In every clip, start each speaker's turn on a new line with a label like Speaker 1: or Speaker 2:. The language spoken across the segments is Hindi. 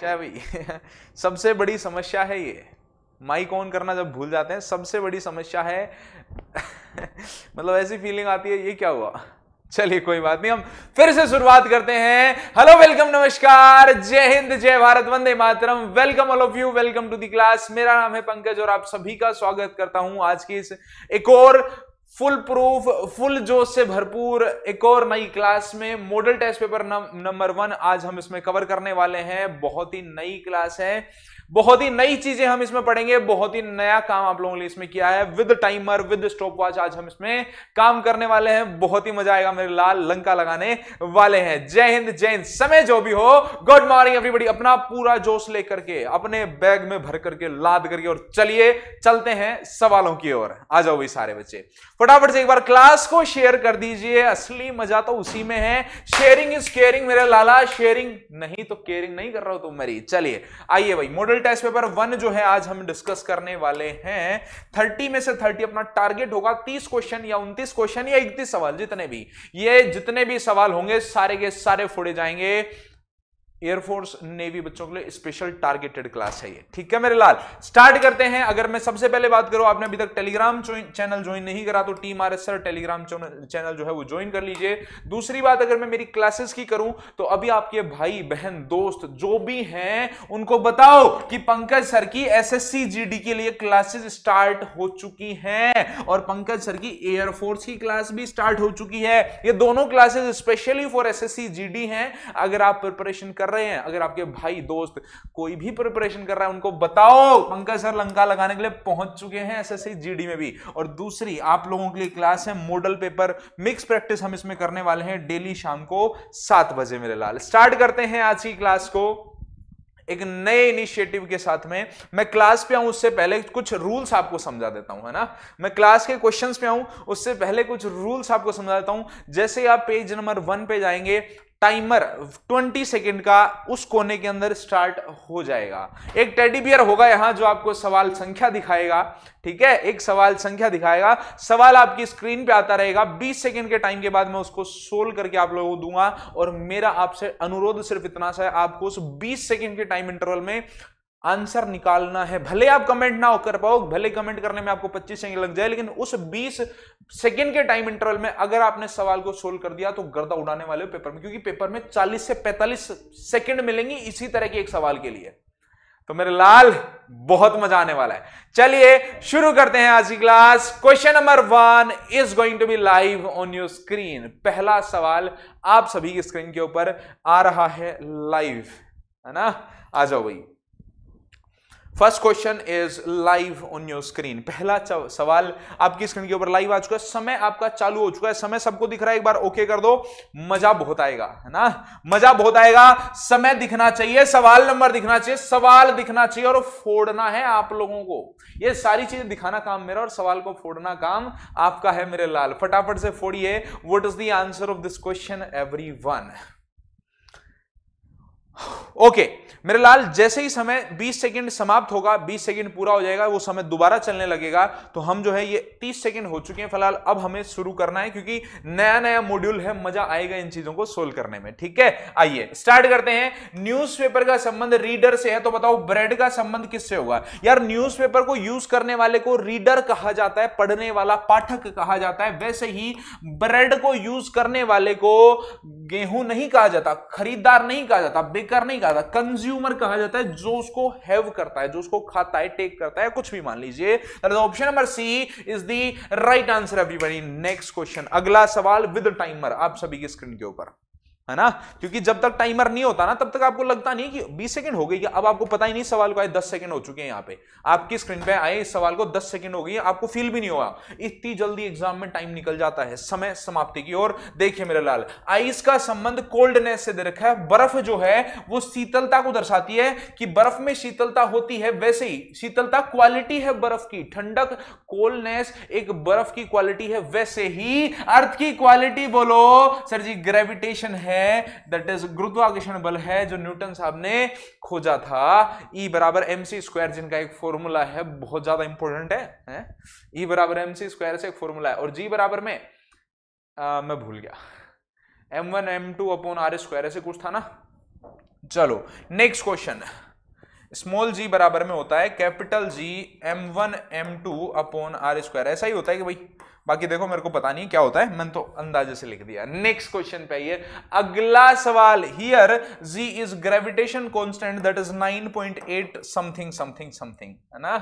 Speaker 1: क्या भाई सबसे बड़ी समस्या है ये माइक ऑन करना जब भूल जाते हैं सबसे बड़ी समस्या है मतलब ऐसी फीलिंग आती है ये क्या हुआ चलिए कोई बात नहीं हम फिर से शुरुआत करते हैं हेलो वेलकम नमस्कार जय हिंद जय भारत वंदे मातरम welcome all of you welcome to the class मेरा नाम है पंकज और आप सभी का स्वागत करता हूं आज की इस एक और फुल प्रूफ फुल जोश से भरपूर एक और नई क्लास में model test paper number one आज हम इसमें कवर करने वाले हैं बहुत ही नई क्लास है बहुत ही नई चीजें हम इसमें पढ़ेंगे बहुत ही नया काम आप लोगों ने इसमें किया है with timer with stopwatch आज हम इसमें काम करने वाले हैं बहुत ही मजा आएगा मेरे लाल लंका लगाने वाले हैं जय हिंद जय हिंद समय जो भी हो गुड मॉर्निंग एवरीबडी अपना पूरा जोश लेकर के अपने बैग में भर करके लाद करके और चलिए चलते हैं सवालों की ओर आ जाओ भाई सारे बच्चे फटाफट से एक बार क्लास को शेयर कर दीजिए असली मजा तो उसी में है शेयरिंग इज केयरिंग मेरे लाला शेयरिंग नहीं तो केयरिंग नहीं कर रहा हो तुम मेरी चलिए आइए भाई model general test paper one जो है आज हम डिस्कस करने वाले हैं थर्टी में से थर्टी अपना टारगेट होगा तीस क्वेश्चन या उनतीस क्वेश्चन या इकतीस सवाल जितने भी ये जितने भी सवाल होंगे सारे के सारे फोड़े जाएंगे एयरफोर्स नेवी बच्चों के लिए स्पेशल टारगेटेड क्लास है ये ठीक है मेरे लाल स्टार्ट करते हैं अगर मैं सबसे पहले बात करूं आपने अभी तक टेलीग्राम चैनल ज्वाइन नहीं करा तो team R S sir Telegram channel जो है वो ज्वाइन कर लीजिए दूसरी बात अगर मैं मेरी क्लासेस की करूं तो अभी आपके भाई बहन दोस्त जो भी हैं उनको बताओ कि पंकज सर की एस एस के लिए क्लासेस स्टार्ट हो चुकी है और पंकज सर की एयरफोर्स की क्लास भी स्टार्ट हो चुकी है ये दोनों classes specially for S S हैं अगर आप प्रिपरेशन कर कर रहे हैं अगर आपके भाई दोस्त कोई भी प्रिपरेशन कर रहा है उनको बताओ पंकज सर लंका लगाने के लिए पहुंच चुके हैं एस एस जीडी में भी और दूसरी आप लोगों के लिए क्लास है मॉडल पेपर मिक्स प्रैक्टिस हम इसमें करने वाले हैं डेली शाम को सात बजे मेरे लाल स्टार्ट करते हैं आज की क्लास को एक नए इनिशिएटिव के साथ में मैं क्लास पे आऊं उससे पहले कुछ रूल्स आपको समझा देता हूं है ना मैं क्लास के क्वेश्चंस पे आऊं उससे पहले कुछ रूल्स आपको समझा देता हूं जैसे आप पेज नंबर वन पे जाएंगे टाइमर 20 सेकेंड का उस कोने के अंदर स्टार्ट हो जाएगा एक टेडी बियर होगा यहां जो आपको सवाल संख्या दिखाएगा ठीक है एक सवाल संख्या दिखाएगा सवाल आपकी स्क्रीन पे आता रहेगा 20 सेकेंड के टाइम के बाद मैं उसको सोल्व करके आप लोगों को दूंगा और मेरा आपसे अनुरोध सिर्फ इतना सा है आपको उस 20 सेकेंड के टाइम इंटरवल में आंसर निकालना है भले आप कमेंट ना कर पाओ भले कमेंट करने में आपको 25 सेकंड लग जाए लेकिन उस 20 सेकंड के टाइम इंटरवल में अगर आपने सवाल को सोल्व कर दिया तो गर्दा उड़ाने वाले हो पेपर में क्योंकि पेपर में 40 से 45 सेकंड मिलेंगी इसी तरह के एक सवाल के लिए तो मेरे लाल बहुत मजा आने वाला है चलिए शुरू करते हैं आज की class question number one is going to be live on your screen पहला सवाल आप सभी की स्क्रीन के ऊपर आ रहा है लाइव है ना आ जाओ भाई first question is live on your screen पहला सवाल आपकी स्क्रीन के ऊपर लाइव आ चुका है समय आपका चालू हो चुका है समय सबको दिख रहा है एक बार ओके कर दो मजा बहुत आएगा है ना मजा बहुत आएगा समय दिखना चाहिए सवाल नंबर दिखना चाहिए सवाल दिखना चाहिए और फोड़ना है आप लोगों को ये सारी चीजें दिखाना काम मेरा और सवाल को फोड़ना काम आपका है मेरे लाल फटाफट से फोड़िए what is the answer of this question every everyone okay मेरे लाल जैसे ही समय 20 सेकंड समाप्त होगा 20 सेकंड पूरा हो जाएगा वो समय दोबारा चलने लगेगा तो हम जो है ये 30 सेकंड हो चुके हैं फिलहाल अब हमें शुरू करना है क्योंकि नया नया मॉड्यूल है मजा आएगा इन चीजों को सोल्व करने में ठीक है आइए स्टार्ट करते हैं न्यूज़पेपर का संबंध रीडर से है तो बताओ ब्रेड का संबंध किससे होगा यार न्यूज को यूज करने वाले को रीडर कहा जाता है पढ़ने वाला पाठक कहा जाता है वैसे ही ब्रेड को यूज करने वाले को गेहूं नहीं कहा जाता खरीदार नहीं कहा जाता बिग टेकर नहीं कहा था कंज्यूमर कहा जाता है जो उसको हैव करता है जो उसको खाता है टेक करता है कुछ भी मान लीजिए option number C is the right answer everybody next question अगला सवाल विद टाइमर आप सभी की स्क्रीन के ऊपर है ना क्योंकि जब तक टाइमर नहीं होता ना तब तक आपको लगता नहीं कि 20 सेकंड हो गई अब आपको पता ही नहीं सवाल को आए 10 सेकंड हो चुके हैं यहाँ पे आपकी स्क्रीन पे आए इस सवाल को 10 सेकंड हो गई आपको फील भी नहीं हुआ इतनी जल्दी एग्जाम में टाइम निकल जाता है समय समाप्ति की और देखिए मेरे लाल आइस का संबंध कोल्डनेस से दे रखा है बर्फ जो है वो शीतलता को दर्शाती है कि बर्फ में शीतलता होती है वैसे ही शीतलता क्वालिटी है बर्फ की ठंडक कोल्डनेस एक बर्फ की क्वालिटी है वैसे ही अर्थ की क्वालिटी बोलो सर जी ग्रेविटेशन है है दट इज गुरुत्वाकर्षण बल है जो न्यूटन साहब ने खोजा था ई e बराबर एम सी स्क्वायर जिनका एक फॉर्मूला है बहुत ज्यादा इंपॉर्टेंट है ई e बराबर एम सी स्क्वायर से एक फॉर्मूला है और जी बराबर में आ, मैं भूल गया M one M two upon R square ऐसे कुछ था ना चलो नेक्स्ट क्वेश्चन स्मॉल जी बराबर में होता है capital G M one M two upon R square ऐसा ही होता है कि भाई बाकी देखो मेरे को पता नहीं क्या होता है मैंने तो अंदाजे से लिख दिया नेक्स्ट क्वेश्चन पे आइए अगला सवाल here G is gravitation constant that is 9.8 something something something है ना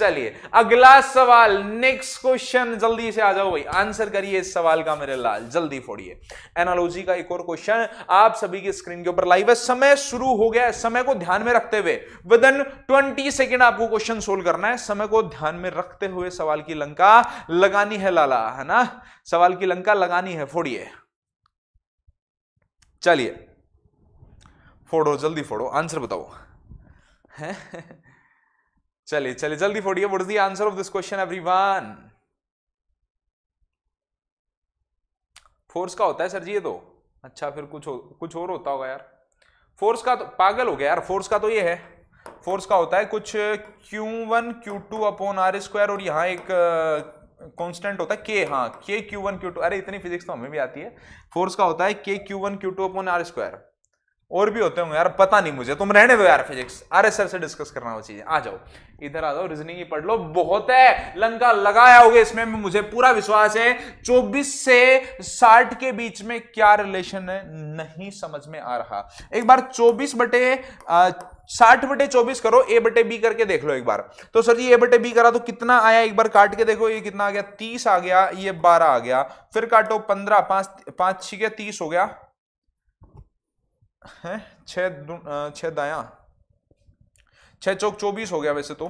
Speaker 1: चलिए अगला सवाल नेक्स्ट क्वेश्चन जल्दी से आ जाओ भाई आंसर करिए इस सवाल का मेरे लाल जल्दी फोड़िए एनालॉजी का एक और क्वेश्चन आप सभी की स्क्रीन के ऊपर लाइव है समय शुरू हो गया है समय को ध्यान में रखते हुए विद इन ट्वेंटी सेकेंड आपको क्वेश्चन सोल्व करना है समय को ध्यान में रखते हुए सवाल की लंका लगानी है लाल वाला है ना सवाल की लंका लगानी है फोड़िए चलिए फोड़ो जल्दी फोड़ो आंसर बताओ चलिए चलिए जल्दी फोड़िए what is the answer of this question everyone force का होता है सर जी ये तो अच्छा फिर कुछ हो, कुछ और होता होगा यार फोर्स का तो पागल हो गया यार फोर्स का तो ये है फोर्स का होता है कुछ Q one Q two upon R square और यहाँ एक कांस्टेंट होता है के हाँ के क्यू वन क्यू टू अरे इतनी फिजिक्स तो हमें भी आती है फोर्स का होता है K Q one Q two upon R square और भी होते होंगे यार पता नहीं मुझे तुम रहने दो यार फिजिक्स अरे सर से डिस्कस करना वो चीजें आ जाओ इधर आ जाओ रीजनिंग ही पढ़ लो बहुत है लंका लगाया होगा इसमें मुझे पूरा विश्वास है चौबीस से साठ के बीच में क्या रिलेशन है नहीं समझ में आ रहा एक बार चौबीस बटे साठ बटे चौबीस करो ए बटे बी करके देख लो एक बार तो सर जी ए बटे बी करा तो कितना आया एक बार काट के देखो ये कितना आ गया तीस आ गया ये बारह आ गया फिर काटो पंद्रह पांच पांच गया तीस हो गया है छह छह दाया छह चौक चौबीस हो गया वैसे तो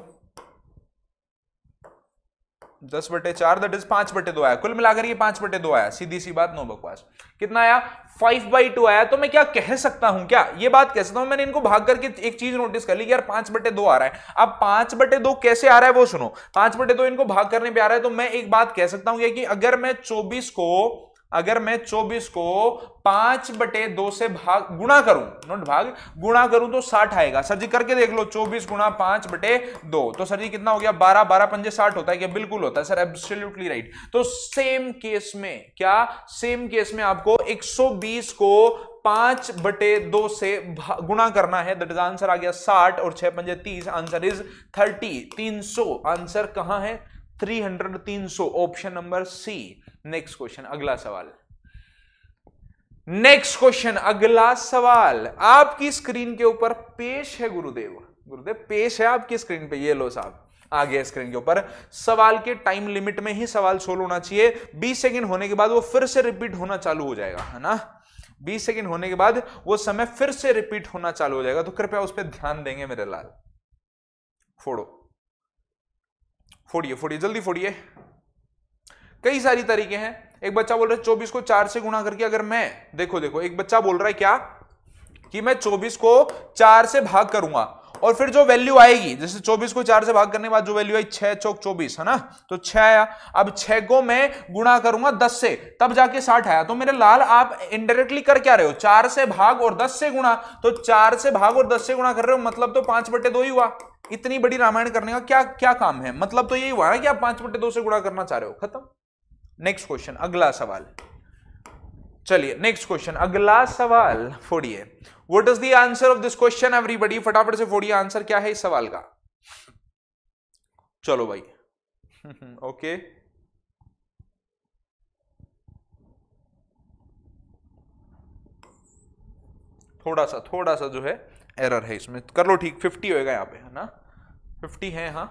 Speaker 1: दस बटे चार दट इज पांच बटे दो आया कुल मिलाकर ये पांच बटे दो आया सीधी सी बात नो बकवास कितना आया फाइव बाई टू आया तो मैं क्या कह सकता हूं क्या ये बात कह सकता हूं मैंने इनको भाग करके एक चीज नोटिस कर ली कि यार पांच बटे दो आ रहा है अब पांच बटे दो कैसे आ रहा है वो सुनो पांच बटे दो इनको भाग करने पे आ रहा है तो मैं एक बात कह सकता हूं कि अगर मैं चौबीस को अगर मैं 24 को पांच बटे दो से भाग गुणा करूं नोट भाग गुणा करूं तो 60 आएगा सर जी करके देख लो 24 गुणा पांच बटे दो तो सर जी कितना हो गया 12 12 पंजे 60 होता है क्या बिल्कुल होता है सर एब्सोल्युटली राइट तो सेम केस में क्या सेम केस में आपको 120 को पांच बटे दो से गुणा करना है दट इज आंसर आ गया साठ और छह पंजे तीस आंसर इज थर्टी तीन सौ आंसर कहां है थ्री हंड्रेड तीन सौ option number C next question अगला सवाल नेक्स्ट क्वेश्चन अगला सवाल आपकी स्क्रीन के ऊपर पेश है गुरुदेव गुरुदेव पेश है आपकी स्क्रीन पे ये लो साहब आगे स्क्रीन के ऊपर सवाल के टाइम लिमिट में ही सवाल सोल्व होना चाहिए 20 सेकंड होने के बाद वो फिर से रिपीट होना चालू हो जाएगा है ना 20 सेकंड होने के बाद वो समय फिर से रिपीट होना चालू हो जाएगा तो कृपया उस पर ध्यान देंगे मेरे लाल फोड़ो फोड़िए फोड़िए जल्दी फोड़िए कई सारी तरीके हैं एक बच्चा बोल रहा है 24 को चार से गुणा करके अगर मैं देखो देखो एक बच्चा बोल रहा है क्या कि मैं चौबीस को चार से भाग करूंगा और फिर जो वैल्यू आएगी जैसे 24 को 4 से भाग करने के बाद जो वैल्यू आई छह चौक 24 है ना तो 6 आया अब 6 को मैं गुणा करूंगा 10 से तब जाके 60 आया तो मेरे लाल आप इनडायरेक्टली कर क्या रहे हो 4 से भाग और 10 से गुणा तो 4 से भाग और 10 से गुणा कर रहे हो मतलब तो पांच बटे दो ही हुआ इतनी बड़ी रामायण करने का क्या क्या काम है मतलब तो यही हुआ है कि आप पांच बटे दो से गुणा करना चाह रहे हो खत्म नेक्स्ट क्वेश्चन अगला सवाल चलिए नेक्स्ट क्वेश्चन अगला सवाल फोड़िए what is the answer of this question everybody फटाफट से फोड़िए आंसर क्या है इस सवाल का चलो भाई ओके थोड़ा सा थोड़ा सा जो है एरर है इसमें कर लो ठीक फिफ्टी होएगा यहाँ पे है ना फिफ्टी है हाँ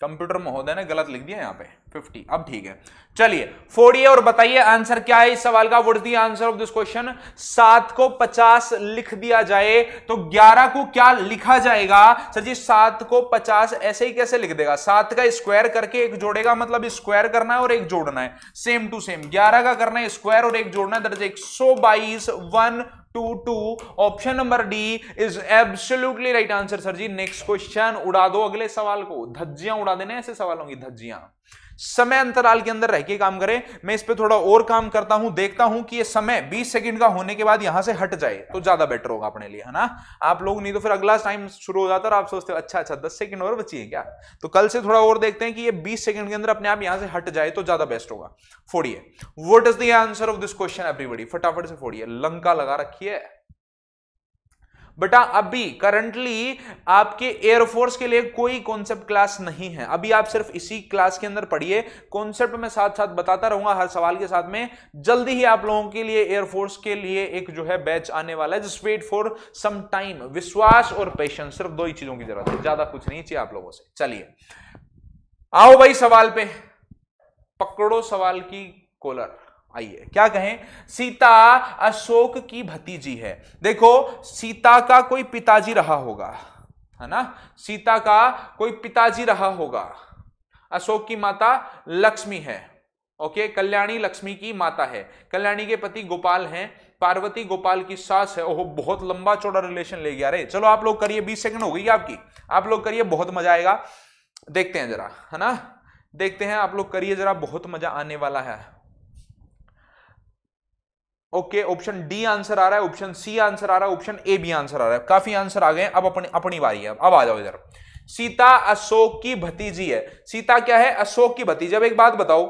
Speaker 1: कंप्यूटर महोदय ने गलत लिख दिया यहाँ पे 50 अब ठीक है चलिए फोड़िए और बताइए आंसर क्या है इस सवाल का would the answer of this question सात को पचास लिख दिया जाए तो ग्यारह को क्या लिखा जाएगा सर जी सात को पचास ऐसे ही कैसे लिख देगा सात का स्क्वायर करके एक जोड़ेगा मतलब स्क्वायर करना है और एक जोड़ना है सेम टू सेम ग्यारह का करना है स्क्वायर और एक जोड़ना है दर्ज एक सौ बाईस one two two option number D is absolutely right answer sir ji next question उड़ा दो अगले सवाल को धज्जियां उड़ा देने ऐसे सवालों की धज्जियां समय अंतराल के अंदर रह के काम करें मैं इस पर थोड़ा और काम करता हूं देखता हूं कि ये समय 20 सेकंड का होने के बाद यहां से हट जाए तो ज्यादा बेटर होगा अपने लिए है ना आप लोग नहीं तो फिर अगला टाइम शुरू हो जाता है आप सोचते हो अच्छा अच्छा दस सेकंड और बची है क्या तो कल से थोड़ा और देखते हैं कि ये बीस सेकंड के अंदर अपने आप यहां से हट जाए तो ज्यादा बेस्ट होगा फोड़िए what is the answer of this question everybody फटाफट से फोड़िए लंका लगा रखी है बेटा अभी करंटली आपके एयरफोर्स के लिए कोई कॉन्सेप्ट क्लास नहीं है अभी आप सिर्फ इसी क्लास के अंदर पढ़िए कॉन्सेप्ट में साथ साथ बताता रहूंगा हर सवाल के साथ में जल्दी ही आप लोगों के लिए एयरफोर्स के लिए एक जो है बैच आने वाला है just wait for some time विश्वास और पेशेंस सिर्फ दो ही चीजों की जरूरत है ज्यादा कुछ नहीं चाहिए आप लोगों से चलिए आओ भाई सवाल पे पकड़ो सवाल की कोलर आइए क्या कहें सीता अशोक की भतीजी है देखो सीता का कोई पिताजी रहा होगा है ना सीता का कोई पिताजी रहा होगा अशोक की माता लक्ष्मी है ओके कल्याणी लक्ष्मी की माता है कल्याणी के पति गोपाल हैं पार्वती गोपाल की सास है ओहो बहुत लंबा चौड़ा रिलेशन ले गया रे चलो आप लोग करिए बीस सेकंड हो गई आपकी आप लोग करिए बहुत मजा आएगा देखते हैं जरा है ना देखते हैं आप लोग करिए जरा बहुत मजा आने वाला है ओके ऑप्शन डी आंसर आ रहा है ऑप्शन सी आंसर आ रहा है ऑप्शन ए भी आंसर आ रहा है काफी आंसर आ गए अब अपनी अपनी बारी है अब आ जाओ इधर सीता अशोक की भतीजी है सीता क्या है अशोक की भतीजी अब एक बात बताओ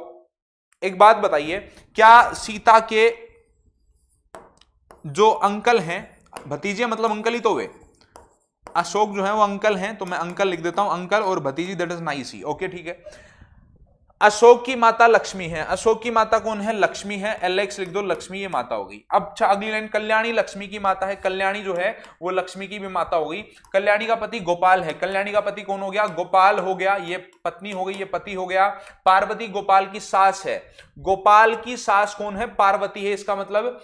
Speaker 1: एक बात बताइए क्या सीता के जो अंकल हैं भतीजे मतलब अंकल ही तो वे अशोक जो है वो अंकल हैं तो मैं अंकल लिख देता हूं अंकल और भतीजी दैट इज नाइसी ओके ठीक है अशोक की माता लक्ष्मी है अशोक की माता कौन है लक्ष्मी है एल एक्स लिख दो लक्ष्मी ये माता होगी अब अच्छा अगली लाइन कल्याणी लक्ष्मी की माता है कल्याणी जो है वो लक्ष्मी की भी माता होगी कल्याणी का पति गोपाल है कल्याणी का पति कौन हो गया गोपाल हो गया ये पत्नी हो गई ये पति हो गया पार्वती गोपाल की सास है गोपाल की सास कौन है पार्वती है इसका मतलब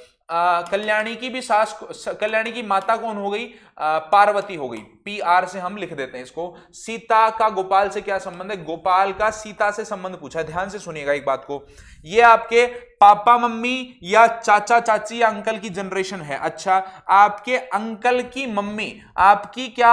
Speaker 1: कल्याणी की भी सास कल्याणी की माता कौन हो गई आ, पार्वती हो गई पी आर से हम लिख देते हैं इसको सीता का गोपाल से क्या संबंध है गोपाल का सीता से संबंध पूछा ध्यान से सुनिएगा एक बात को ये आपके पापा मम्मी या चाचा चाची या अंकल की जनरेशन है अच्छा आपके अंकल की मम्मी आपकी क्या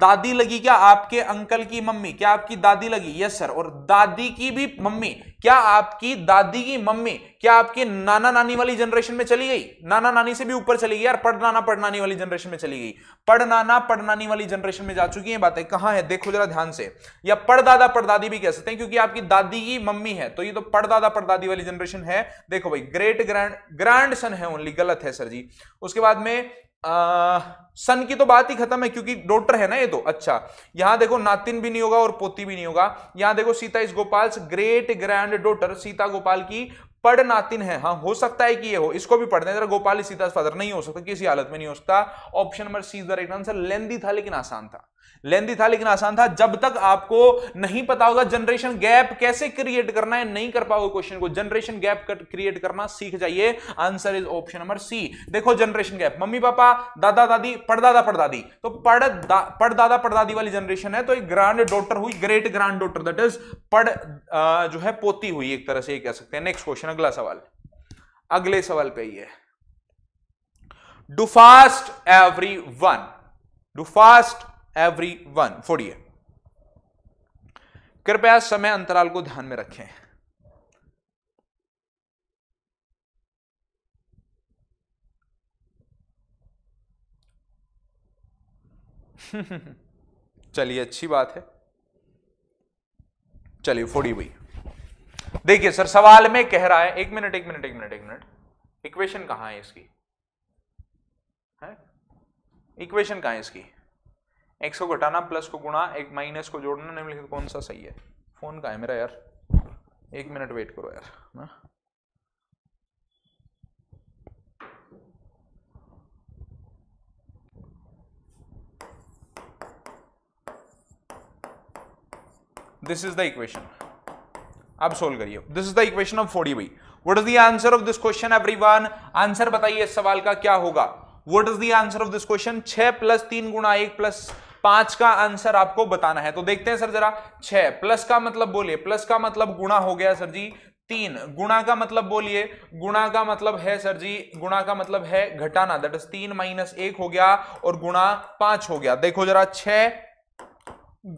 Speaker 1: दादी लगी क्या आपके अंकल की मम्मी क्या आपकी दादी लगी यस सर और दादी की भी मम्मी क्या आपकी दादी की मम्मी क्या आपकी नाना नानी वाली जनरेशन में चली गई नाना नानी से भी ऊपर चली गई यार पढ़ नाना पढ़ नानी वाली जनरेशन में चली गई पढ़ नाना पढ़ नानी वाली जनरेशन में जा चुकी है बातें कहां है देखो जरा ध्यान से या पड़दादा पड़दादी भी कह सकते हैं क्योंकि आपकी दादी की मम्मी है तो ये तो पड़दादा पड़दादी वाली जनरेशन है देखो भाई ग्रेट ग्रैंड ग्रैंड सन है ओनली गलत है सर जी उसके बाद में अः सन की तो बात ही खत्म है क्योंकि डॉटर है ना ये तो अच्छा यहां देखो नातिन भी नहीं होगा और पोती भी नहीं होगा यहां देखो Sita is Gopal great granddaughter Sita Gopal की पढ़ नातिन है हाँ हो सकता है कि ये हो इसको भी पढ़ जरा गोपाल सीता फादर नहीं हो सकता किसी हालत में नहीं हो सकता option number C is the right answer लेंदी था लेकिन आसान था लेंदी था लेकिन आसान था जब तक आपको नहीं पता होगा जनरेशन गैप कैसे क्रिएट करना है नहीं कर पाओगे क्वेश्चन को जनरेशन गैप क्रिएट करना सीख जाइए answer is option number C देखो जनरेशन गैप मम्मी पापा दादा दादी पड़दादा पड़दादी तो पड़दा पड़दादा पड़दादी वाली जनरेशन है तो एक ग्रांड डॉटर हुई great granddaughter that is पड़ जो है पोती हुई एक तरह से कह सकते हैं नेक्स्ट क्वेश्चन अगला सवाल अगले सवाल पे ये do fast everyone do fast everyone फोड़िए कृपया समय अंतराल को ध्यान में रखें चलिए अच्छी बात है चलिए फोड़ी भाई देखिए सर सवाल में कह रहा है एक मिनट एक मिनट एक मिनट एक मिनट इक्वेशन कहां है इसकी है इक्वेशन कहां है इसकी एक्स को घटाना प्लस को गुणा एक माइनस को जोड़ना निम्नलिखित कौन सा सही है फोन का है मेरा यार एक मिनट वेट करो यार ना दिस इज द इक्वेशन अब सोल्व करिए this is the equation of forty by what is the answer of this question everyone answer बताइए इस सवाल का क्या होगा what is the answer of this question छह प्लस तीन गुणा एक प्लस पांच का आंसर आपको बताना है तो देखते हैं सर जरा छह प्लस का मतलब बोलिए प्लस का मतलब गुणा हो गया सर जी तीन गुणा का मतलब बोलिए गुणा का मतलब है सर जी गुणा का मतलब है घटाना दट इज तीन माइनस एक हो गया और गुणा पांच हो गया देखो जरा छ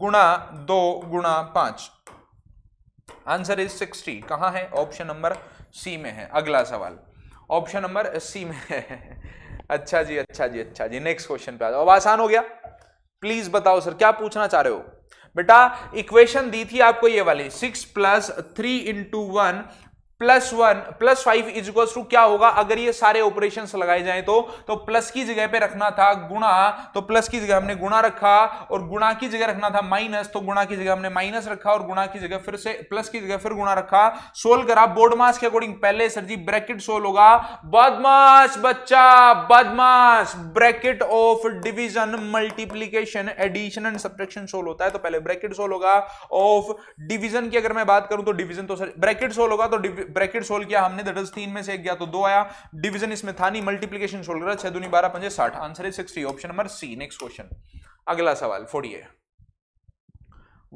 Speaker 1: गुणा दो गुणा पांच आंसर इज सिक्सटी कहा है ऑप्शन नंबर सी में है अगला सवाल ऑप्शन नंबर सी में है अच्छा जी अच्छा जी अच्छा जी नेक्स्ट क्वेश्चन पे आ जाओ अब आसान हो गया प्लीज बताओ सर क्या पूछना चाह रहे हो बेटा इक्वेशन दी थी आपको ये वाली six plus three into one plus one plus five is equal to क्या होगा अगर ये सारे ऑपरेशन लगाए जाए तो तो प्लस की जगह पे रखना था गुणा तो प्लस की जगह हमने गुणा रखा और गुणा की जगह रखना था माइनस तो गुणा की जगह हमने माइनस रखा और गुणा की जगह फिर से प्लस की जगह फिर गुणा रखा सोल्व करा बोर्ड मास के अकॉर्डिंग पहले सर जी ब्रैकेट सोल्व होगा बदमाश बच्चा बदमाश bracket of division multiplication addition and subtraction solve होता है तो पहले ब्रैकेट सोल्व होगा ऑफ डिविजन की अगर मैं बात करूं तो डिविजन तो सर ब्रैकेट सोल्व होगा तो ब्रैकेट सोल्व किया हमने दट इज तीन में से एक गया तो दो आया डिवीजन इसमें था नहीं मल्टीप्लीकेशन सोल्व करा छह दूनी बारह पंजे साठ आंसर है sixty option number C next question अगला सवाल फोड़िए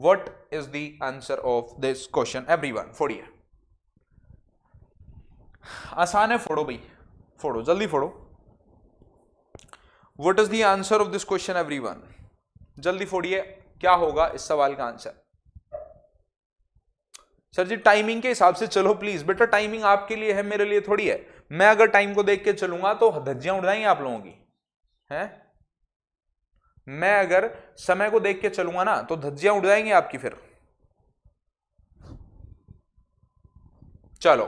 Speaker 1: what is the answer of this question every everyone फोड़िए आसान है फोड़ो भाई फोड़ो जल्दी फोड़ो what is the answer of this question every one जल्दी फोड़िए क्या होगा इस सवाल का आंसर सर जी टाइमिंग के हिसाब से चलो प्लीज बेटा टाइमिंग आपके लिए है मेरे लिए थोड़ी है मैं अगर टाइम को देख के चलूंगा तो धज्जियां उड़ जाएंगी आप लोगों की है मैं अगर समय को देख के चलूंगा ना तो धज्जियां उड़ जाएंगी आपकी फिर चलो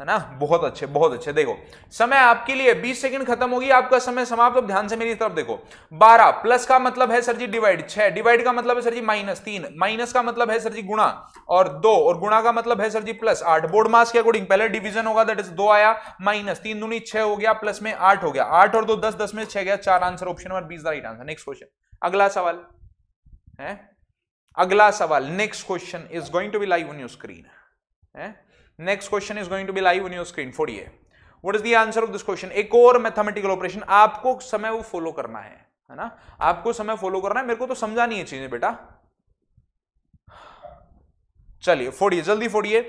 Speaker 1: है ना बहुत अच्छे बहुत अच्छे देखो समय आपके लिए 20 सेकंड खत्म होगी आपका समय समाप्त तो ध्यान से मेरी तरफ देखो 12 प्लस का मतलब है सर जी डिवाइड 6 डिवाइड का मतलब है सर जी माइनस तीन माइनस का मतलब है सर जी गुणा और दो और गुणा का मतलब है सर जी प्लस आठ बोर्ड मास के अकॉर्डिंग पहले डिवीजन होगा दट इज दो आया माइनस तीन दूनी छह हो गया प्लस में आठ हो गया आठ और दो दस दस में छह गया चार आंसर ऑप्शन नंबर बीस the right answer next question अगला सवाल है अगला सवाल next question is going to be live on your screen है next question is going to be live on your screen फोड़िए what is the answer of this question एक और मैथमेटिकल ऑपरेशन आपको समय वो फॉलो करना है है ना आपको समय फॉलो करना है मेरे को तो समझा नहीं है चीजें बेटा चलिए फोड़िए जल्दी फोड़िए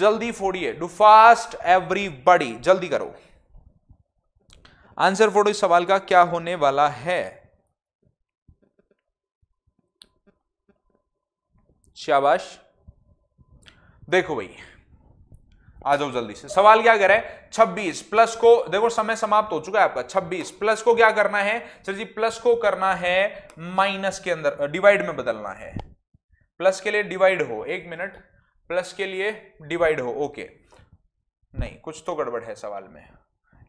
Speaker 1: जल्दी फोड़िए डू फास्ट एवरीबडी जल्दी करो आंसर फोड़ो इस सवाल का क्या होने वाला है शाबाश देखो भाई आ जाओ जल्दी से सवाल क्या करें 26 प्लस को देखो समय समाप्त हो चुका है आपका 26 प्लस को क्या करना है सर जी प्लस को करना है माइनस के अंदर डिवाइड में बदलना है प्लस के लिए डिवाइड हो एक मिनट प्लस के लिए डिवाइड हो ओके नहीं कुछ तो गड़बड़ है सवाल में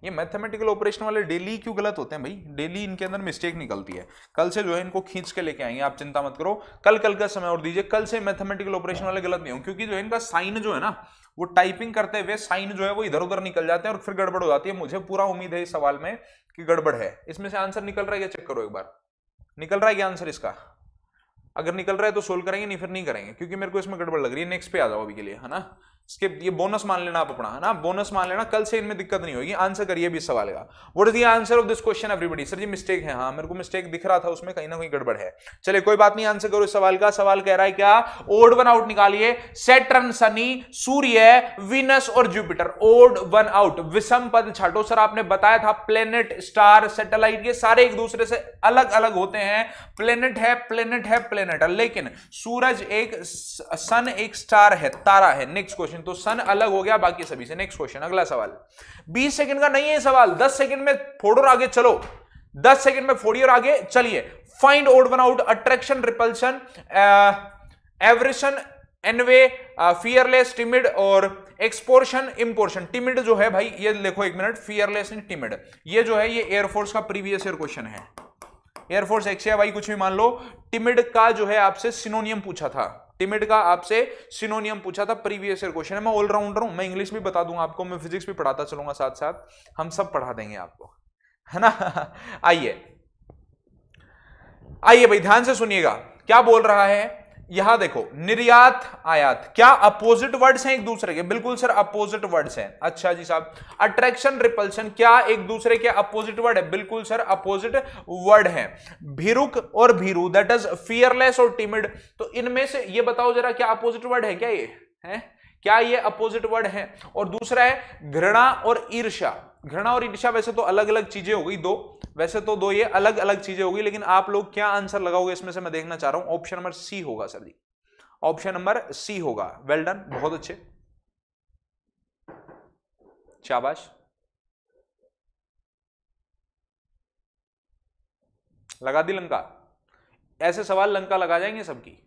Speaker 1: ये मैथमेटिकल ऑपरेशन वाले डेली क्यों गलत होते हैं भाई डेली इनके अंदर मिस्टेक निकलती है कल से जो है इनको खींच के लेके आएंगे आप चिंता मत करो कल कल का समय और दीजिए कल से मैथमेटिकल ऑपरेशन वाले गलत नहीं हो क्योंकि जो इनका साइन जो है ना वो टाइपिंग करते हुए साइन जो है वो इधर उधर निकल जाते हैं और फिर गड़बड़ हो जाती है मुझे पूरा उम्मीद है इस सवाल में कि गड़बड़ है इसमें से आंसर निकल रहा है क्या चेक करो एक बार निकल रहा है क्या आंसर इसका अगर निकल रहा है तो सोल्व करेंगे नहीं फिर नहीं करेंगे क्योंकि मेरे को इसमें गड़बड़ लग रही है नेक्स्ट पे आ जाओ अभी के लिए है ना इसके ये बोनस मान लेना आप अपना है ना बोनस मान लेना कल से इनमें दिक्कत नहीं होगी आंसर करिए भी सवाल का what is the answer of this question everybody sir ji mistake है हाँ मेरे को मिस्टेक दिख रहा था उसमें कहीं ना कहीं गड़बड़ है चलिए कोई बात नहीं आंसर करो इस सवाल का सवाल कह रहा है क्या ओड वन आउट निकालिए सेटर्न सनी सूर्य विनस और जुपिटर ओड वन आउट विषम पद छाटो सर आपने बताया था प्लेनेट स्टार सेटेलाइट ये सारे एक दूसरे से अलग अलग होते हैं प्लेनेट है प्लेनेट है प्लेनेट लेकिन सूरज एक सन एक स्टार है तारा है नेक्स्ट क्वेश्चन क्वेश्चन तो सन अलग हो गया बाकी सभी से नेक्स्ट क्वेश्चन अगला सवाल 20 सेकंड का नहीं है सवाल 10 सेकंड में फोड़ो आगे चलो 10 सेकंड में फोड़िए और आगे चलिए find odd one out attraction repulsion aversion envy fearless timid और एक्सपोर्शन इम्पोर्शन टिमिड जो है भाई ये देखो एक मिनट फियरलेस इन टिमिड ये जो है ये एयरफोर्स का प्रीवियस ईयर क्वेश्चन है एयरफोर्स एक्स या भाई कुछ भी मान लो टिमिड का जो है आपसे सिनोनियम पूछा था टिमिड का आपसे सिनोनियम पूछा था प्रीवियस ईयर क्वेश्चन है मैं ऑलराउंडर हूं मैं इंग्लिश भी बता दूंगा आपको मैं फिजिक्स भी पढ़ाता चलूंगा साथ साथ हम सब पढ़ा देंगे आपको है ना आइए आइए भाई ध्यान से सुनिएगा क्या बोल रहा है यहां देखो निर्यात आयात क्या अपोजिट वर्ड्स हैं एक दूसरे के बिल्कुल सर अपोजिट वर्ड्स हैं अच्छा जी साहब अट्रैक्शन रिपल्शन क्या एक दूसरे के अपोजिट वर्ड है बिल्कुल सर अपोजिट वर्ड हैं भीरुक और भीरू दैट इज फियरलेस और टिमिड तो इनमें से ये बताओ जरा क्या अपोजिट वर्ड है क्या ये है क्या ये अपोजिट वर्ड है और दूसरा है घृणा और ईर्षा घृणा और ईर्षा वैसे तो अलग अलग चीजें हो गई दो वैसे तो दो ये अलग अलग चीजें होगी लेकिन आप लोग क्या आंसर लगाओगे इसमें से मैं देखना चाह रहा हूं ऑप्शन नंबर सी होगा sir ji option number C होगा वेल डन बहुत अच्छे शाबाश लगा दी लंका ऐसे सवाल लंका लगा जाएंगे सबकी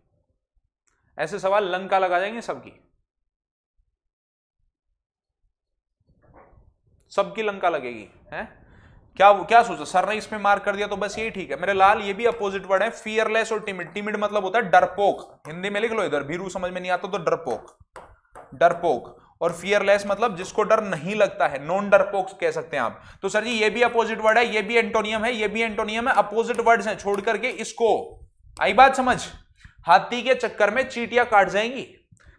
Speaker 1: ऐसे सवाल लंका लगा जाएंगे सबकी सबकी लंका लगेगी हैं क्या वो क्या सोचा सर ने इसमें मार्क कर दिया तो बस यही ठीक है मेरे लाल ये भी अपोजिट वर्ड है फियरलेस और टिमिड टिमिड मतलब होता है डरपोक हिंदी में लिख लो इधर भीरू समझ में नहीं आता तो डरपोक डरपोक और फियरलेस मतलब जिसको डर नहीं लगता है नॉन डरपोक कह सकते हैं आप तो सर जी ये भी अपोजिट वर्ड है ये भी एंटोनियम है ये भी एंटोनियम है अपोजिट वर्ड है छोड़ करके इसको आई बात समझ हाथी के चक्कर में चीटियां काट जाएंगी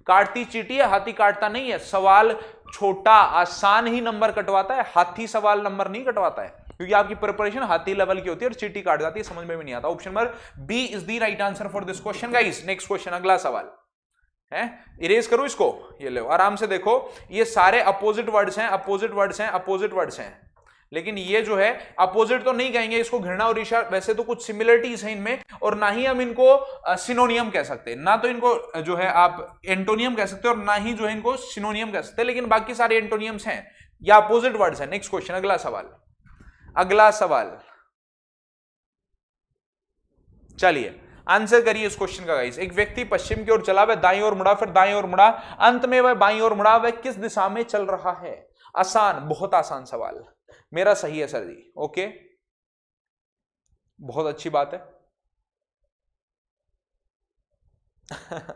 Speaker 1: काटती चीटी है हाथी काटता नहीं है सवाल छोटा आसान ही नंबर कटवाता है हाथी सवाल नंबर नहीं कटवाता है क्योंकि आपकी प्रिपरेशन हाथी लेवल की होती है और चीटी काट जाती है समझ में भी नहीं आता option number B is the right answer for this question guys next question अगला सवाल है इरेज करो इसको ये लो आराम से देखो ये सारे अपोजिट वर्ड्स हैं अपोजिट वर्ड्स हैं अपोजिट वर्ड्स हैं लेकिन ये जो है अपोजिट तो नहीं कहेंगे इसको घृणा और ईर्षा वैसे तो कुछ सिमिलरिटीज हैं इनमें और ना ही हम इनको सिनोनियम कह सकते हैं ना तो इनको जो है आप एंटोनियम कह सकते हैं और ना ही जो है इनको सिनोनियम कह सकते हैं लेकिन बाकी सारे एंटोनियम्स हैं या अपोजिट वर्ड्स हैं नेक्स्ट क्वेश्चन अगला सवाल अगला सवाल चलिए आंसर करिए इस क्वेश्चन का गाइस एक व्यक्ति पश्चिम की ओर चला वह दाई और मुड़ा फिर दाई और मुड़ा अंत में वह बाई और मुड़ा वह किस दिशा में चल रहा है आसान बहुत आसान सवाल मेरा सही है सर जी ओके बहुत अच्छी बात है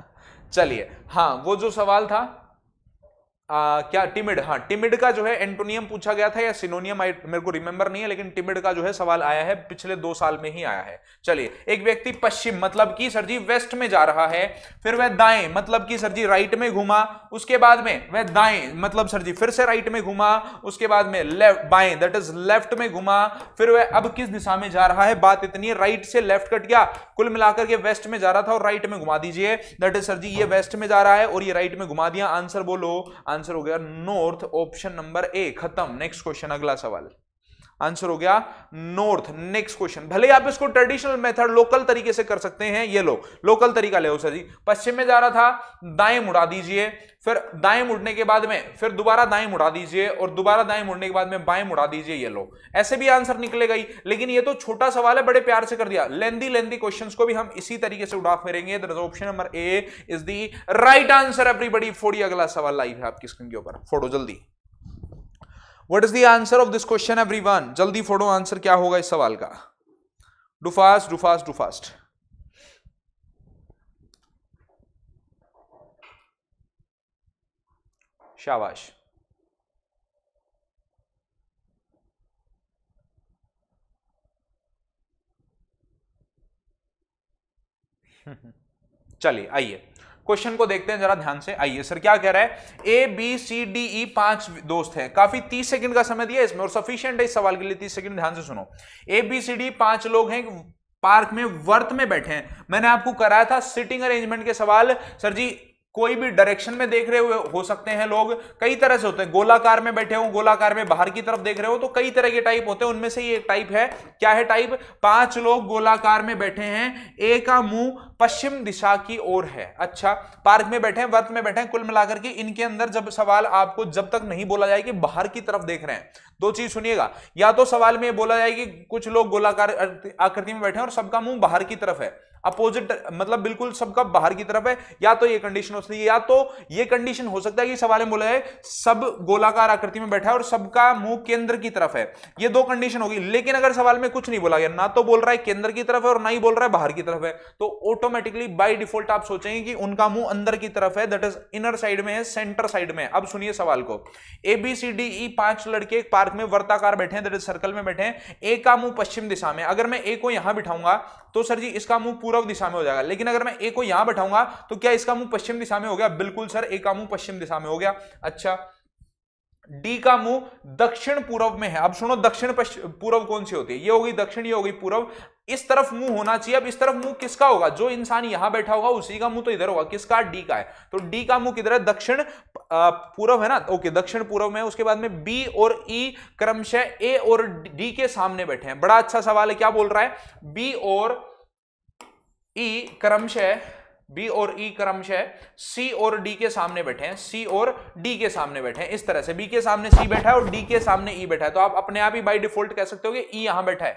Speaker 1: चलिए हाँ वो जो सवाल था आ, क्या टिमिड हाँ टिमिड का जो है एंटोनियम पूछा गया था या सिनोनियम आई मेरे को रिमेंबर नहीं है लेकिन टिमिड का जो है सवाल आया है पिछले दो साल में ही आया है चलिए एक व्यक्ति पश्चिम मतलब कि सर जी वेस्ट में जा रहा है फिर वह दाएं मतलब कि सर जी राइट में घुमा उसके बाद में वह दाएं मतलब सर जी फिर से राइट में घुमा उसके बाद में लेफ्ट बाएं दैट इज लेफ्ट में घुमा फिर वह अब किस दिशा में जा रहा है बात इतनी है राइट से लेफ्ट कट गया कुल मिलाकर के वेस्ट में जा रहा था और राइट में घुमा दीजिए दैट इज सर जी ये वेस्ट में जा रहा है और ये राइट में घुमा दिया आंसर बोलो आंसर आंसर हो गया नॉर्थ ऑप्शन नंबर ए खत्म नेक्स्ट क्वेश्चन अगला सवाल आंसर हो गया नॉर्थ नेक्स्ट क्वेश्चन भले आप इसको ट्रेडिशनल मेथड लोकल तरीके से कर सकते हैं ये लो लोकल तरीका ले सर जी पश्चिम में जा रहा था दाएं मुड़ा दीजिए फिर दाएं मुड़ने के बाद में फिर दोबारा दाएं मुड़ा दीजिए और दोबारा दाएं मुड़ने के बाद में बाएं मुड़ा दीजिए ये लो ऐसे भी आंसर निकलेगा ही लेकिन ये तो छोटा सवाल है बड़े प्यार से कर दिया लेंदी लेंदी क्वेश्चन को भी हम इसी तरीके से उड़ा फेरेंगे option number A is the right answer everybody फोड़ी अगला सवाल लाइव है आपकी स्क्रीन के ऊपर फोटो जल्दी what is the answer of this question everyone जल्दी फोड़ो आंसर क्या होगा इस सवाल का do fast do fast do fast शाबाश चलिए आइए क्वेश्चन को देखते हैं जरा ध्यान से आइए सर क्या कह रहा है A B C D E पांच दोस्त है काफी तीस सेकंड का समय दिया इसमें और सफिशियंट है इस सवाल के लिए तीस सेकंड ध्यान से सुनो ए बी सी डी पांच लोग हैं पार्क में वर्त में बैठे हैं मैंने आपको कराया था सिटिंग अरेंजमेंट के सवाल सर जी कोई भी डायरेक्शन में देख रहे हुए हो सकते हैं लोग कई तरह से होते हैं गोलाकार में बैठे हो गोलाकार में बाहर की तरफ देख रहे हो तो कई तरह के टाइप होते हैं उनमें से ये टाइप है क्या है टाइप पांच लोग गोलाकार में बैठे हैं ए का मुंह पश्चिम दिशा की ओर है अच्छा पार्क में बैठे हैं वर्त में बैठे हैं कुल मिलाकर के इनके अंदर जब सवाल आपको जब तक नहीं बोला जाए कि बाहर की तरफ देख रहे हैं दो चीज सुनिएगा या तो सवाल में बोला जाए कि कुछ लोग गोलाकार आकृति में बैठे हैं और सबका मुंह बाहर की तरफ है अपोजिट मतलब बिल्कुल सबका बाहर की तरफ है या तो ये कंडीशन हो सकती है या तो ये कंडीशन हो सकता है कि सवाल में बोला है सब गोलाकार आकृति में बैठा है और सबका मुंह केंद्र की तरफ है ये दो कंडीशन होगी लेकिन अगर सवाल में कुछ नहीं बोला गया ना तो बोल रहा है केंद्र की तरफ है और ना ही बोल रहा है बाहर की तरफ है तो ऑटोमेटिकली बाई डिफॉल्ट आप सोचेंगे कि उनका मुंह अंदर की तरफ है दैट इज इनर साइड में है सेंटर साइड में अब सुनिए सवाल को A B C D E पांच लड़के एक पार्क में वर्ताकार बैठे हैं दैट इज सर्कल में बैठे हैं ए का मुंह पश्चिम दिशा में अगर मैं ए को यहां बिठाऊंगा तो सर जी इसका मुंह पूर्व दिशा में हो जाएगा लेकिन अगर मैं ए को यहां बैठाऊंगा तो क्या इसका मुंह पश्चिम दिशा में हो गया बिल्कुल सर ए का मुंह पश्चिम दिशा में हो गया अच्छा डी का मुंह दक्षिण पूर्व में है अब सुनो दक्षिण पूर्व कौन सी होती है ये होगी दक्षिण ये होगी पूर्व इस तरफ मुंह होना चाहिए अब इस तरफ मुंह किसका होगा जो इंसान यहां बैठा होगा उसी का मुंह तो इधर होगा किसका डी का है तो डी का मुंह किधर है दक्षिण पूर्व है ना ओके दक्षिण पूर्व में उसके बाद में बी और ई e क्रमशः ए और डी के सामने बैठे हैं बड़ा अच्छा सवाल है क्या बोल रहा है बी और ई है बी और ई e क्रमश है सी और डी के सामने बैठे हैं सी और डी के सामने बैठे हैं इस तरह से बी के सामने सी बैठा है और डी के सामने ई e बैठा है तो आप अपने आप ही बाई डिफॉल्ट कह सकते हो कि ई e यहां बैठा है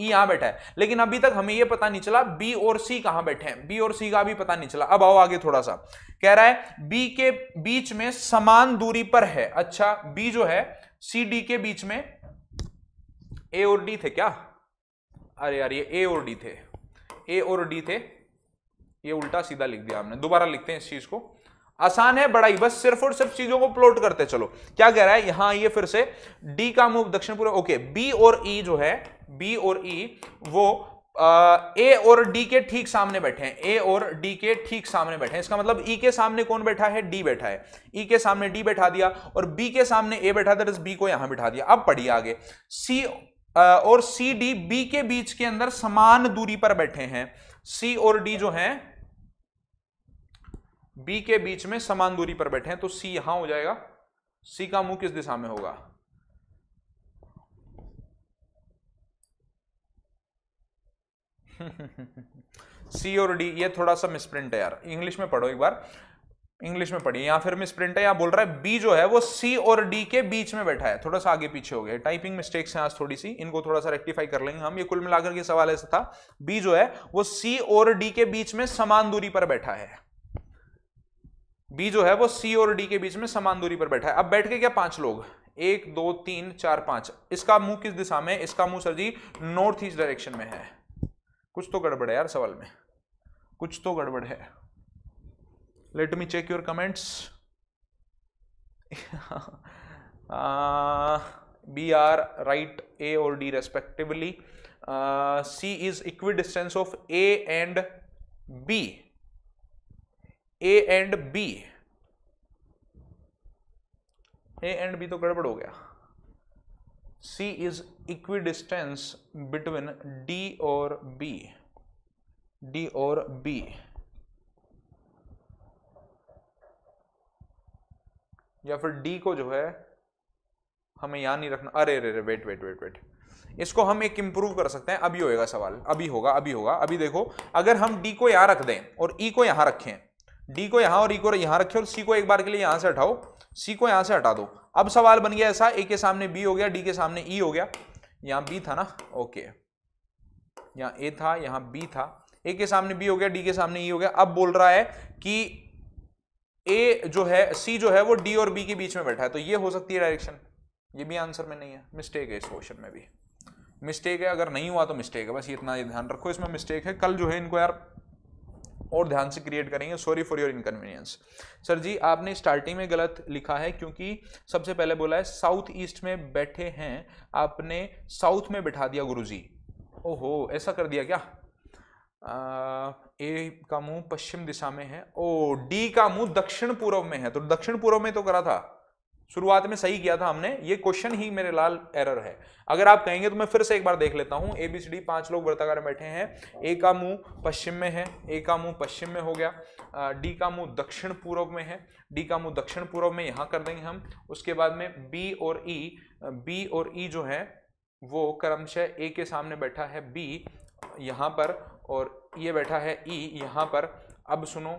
Speaker 1: ई e यहां बैठा है लेकिन अभी तक हमें यह पता नहीं चला बी और सी कहां बैठे हैं बी और सी का भी पता नहीं चला अब आओ आगे थोड़ा सा कह रहा है बी के बीच में समान दूरी पर है अच्छा बी जो है सी डी के बीच में ए और डी थे क्या अरे यार ये ए और डी थे ए और डी थे ये उल्टा सीधा लिख दिया हमने दोबारा लिखते हैं इस चीज को आसान है बड़ा ही बस सिर्फ और सिर्फ चीजों को प्लॉट करते चलो क्या कह रहा है यहां आइए फिर से डी का मूव दक्षिण पूर्व ओके बी और ई e जो है बी और ई e, वो ए और डी के ठीक सामने बैठे हैं ए और डी के ठीक सामने बैठे हैं इसका मतलब ई e के सामने कौन बैठा है डी बैठा है ई e के सामने डी बैठा दिया और बी के सामने ए बैठा था बी तो को यहां बैठा दिया अब पढ़िए आगे सी और सी डी बी के बीच के अंदर समान दूरी पर बैठे हैं सी और डी जो है बी के बीच में समान दूरी पर बैठे हैं तो सी यहां हो जाएगा सी का मुंह किस दिशा में होगा सी और डी ये थोड़ा सा मिसप्रिंट है यार इंग्लिश में पढ़ो एक बार इंग्लिश में पढ़िए या फिर मिस प्रिंट है या बोल रहा है बी जो है वो सी और डी के बीच में बैठा है थोड़ा सा आगे पीछे हो गया टाइपिंग मिस्टेक्स हैं आज थोड़ी सी इनको थोड़ा सा रेक्टिफाई कर लेंगे हम ये कुल मिलाकर के सवाल ऐसा था बी जो है वो सी और डी के बीच में समान दूरी पर बैठा है बी जो है वो सी और डी के बीच में समान दूरी पर बैठा है अब बैठ के क्या पांच लोग एक दो तीन चार पांच इसका मुंह किस दिशा में इसका मुंह sir ji north east direction में है कुछ तो गड़बड़ है यार सवाल में कुछ तो गड़बड़ है let me check your comments uh, b are right a or d respectively uh, c is equidistance of a and b a and b a and b तो गड़बड़ हो गया c is equidistance between d or b d or b या फिर डी को जो है हमें यहां नहीं रखना अरे अरे अरे वेट वेट वेट वेट इसको हम एक इम्प्रूव कर सकते हैं अभी होएगा सवाल अभी होगा अभी होगा अभी देखो अगर हम डी को यहां रख दें और ई e को यहां रखें डी को यहां और ई e को यहां रखें और सी को एक बार के लिए यहां से हटाओ सी को यहां से हटा दो अब सवाल बन गया ऐसा ए के सामने बी हो गया डी के सामने ई e हो गया यहां बी था ना ओके यहां ए था यहां बी था ए के सामने बी हो गया डी के सामने ई e हो गया अब बोल रहा है कि ए जो है सी जो है वो डी और बी के बीच में बैठा है तो ये हो सकती है डायरेक्शन ये भी आंसर में नहीं है मिस्टेक है इस क्वेश्चन में भी मिस्टेक है अगर नहीं हुआ तो मिस्टेक है बस ये इतना ध्यान रखो इसमें मिस्टेक है कल जो है इनको यार और ध्यान से क्रिएट करेंगे sorry for your inconvenience sir ji आपने स्टार्टिंग में गलत लिखा है क्योंकि सबसे पहले बोला है साउथ ईस्ट में बैठे हैं आपने साउथ में बैठा दिया गुरुजी ओहो ऐसा कर दिया क्या ए का मुंह पश्चिम दिशा में है ओ डी का मुंह दक्षिण पूर्व में है तो दक्षिण पूर्व में तो करा था शुरुआत में सही किया था हमने ये क्वेश्चन ही मेरे लाल एरर है अगर आप कहेंगे तो मैं फिर से एक बार देख लेता हूं ए बी सी डी पांच लोग वर्ताकार बैठे हैं ए का मुंह पश्चिम में है ए का मुंह पश्चिम में हो गया डी का मुंह दक्षिण पूर्व में है डी का मुंह दक्षिण पूर्व में यहां कर देंगे हम उसके बाद में बी और ई e, बी और ई e जो है वो क्रमशः ए के सामने बैठा है बी यहाँ पर और ये बैठा है ई यहाँ पर अब सुनो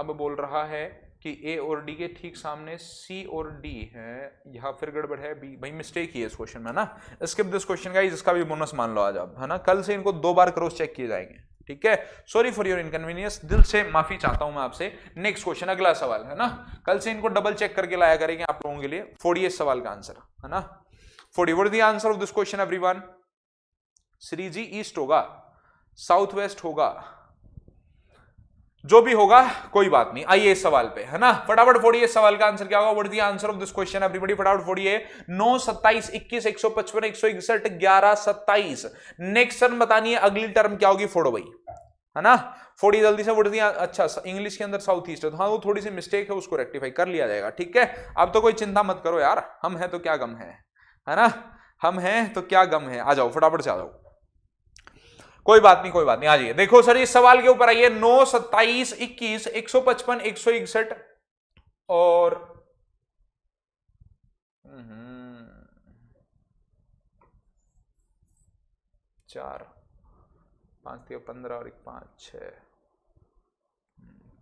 Speaker 1: अब बोल रहा है कि ए और डी के ठीक सामने सी और डी है यहाँ फिर गड़बड़ है बी भाई मिस्टेक ही है इस क्वेश्चन में ना स्किप दिस क्वेश्चन का इसका भी बोनस मान लो आज आप है ना कल से इनको दो बार क्रॉस चेक किए जाएंगे ठीक है सॉरी फॉर योर इनकन्वीनियंस दिल से माफी चाहता हूं मैं आपसे नेक्स्ट क्वेश्चन अगला सवाल है ना कल से इनको डबल चेक करके लाया करेंगे आप लोगों के लिए फोर्टी सवाल का आंसर है ना forty vote the answer of this question every one श्री जी ईस्ट होगा साउथ वेस्ट होगा जो भी होगा कोई बात नहीं आइए इस सवाल पे है ना फटाफट फोड़िए सवाल का आंसर क्या होगा वर्ड दिया answer of this question everybody फटाफट फोड़िए सौ पचपन एक सौ इकसठ ग्यारह सत्ताईस नेक्स्ट टर्म बतानी है अगली टर्म क्या होगी फोड़ो भाई है ना फोड़िए जल्दी से वर्ड दिया अच्छा इंग्लिश के अंदर साउथ ईस्ट है तो हाँ वो थोड़ी सी मिस्टेक है उसको रेक्टिफाई कर लिया जाएगा ठीक है अब तो कोई चिंता मत करो यार हम हैं तो क्या गम है है ना हम हैं तो क्या गम है आ जाओ फटाफट से आ जाओ कोई बात नहीं कोई बात नहीं आ जाइए देखो सर इस सवाल के ऊपर आइए नौ सत्ताईस इक्कीस एक सौ पचपन एक सौ इकसठ और हम्म, चार पांच तीन पंद्रह और एक पांच छ हम्म,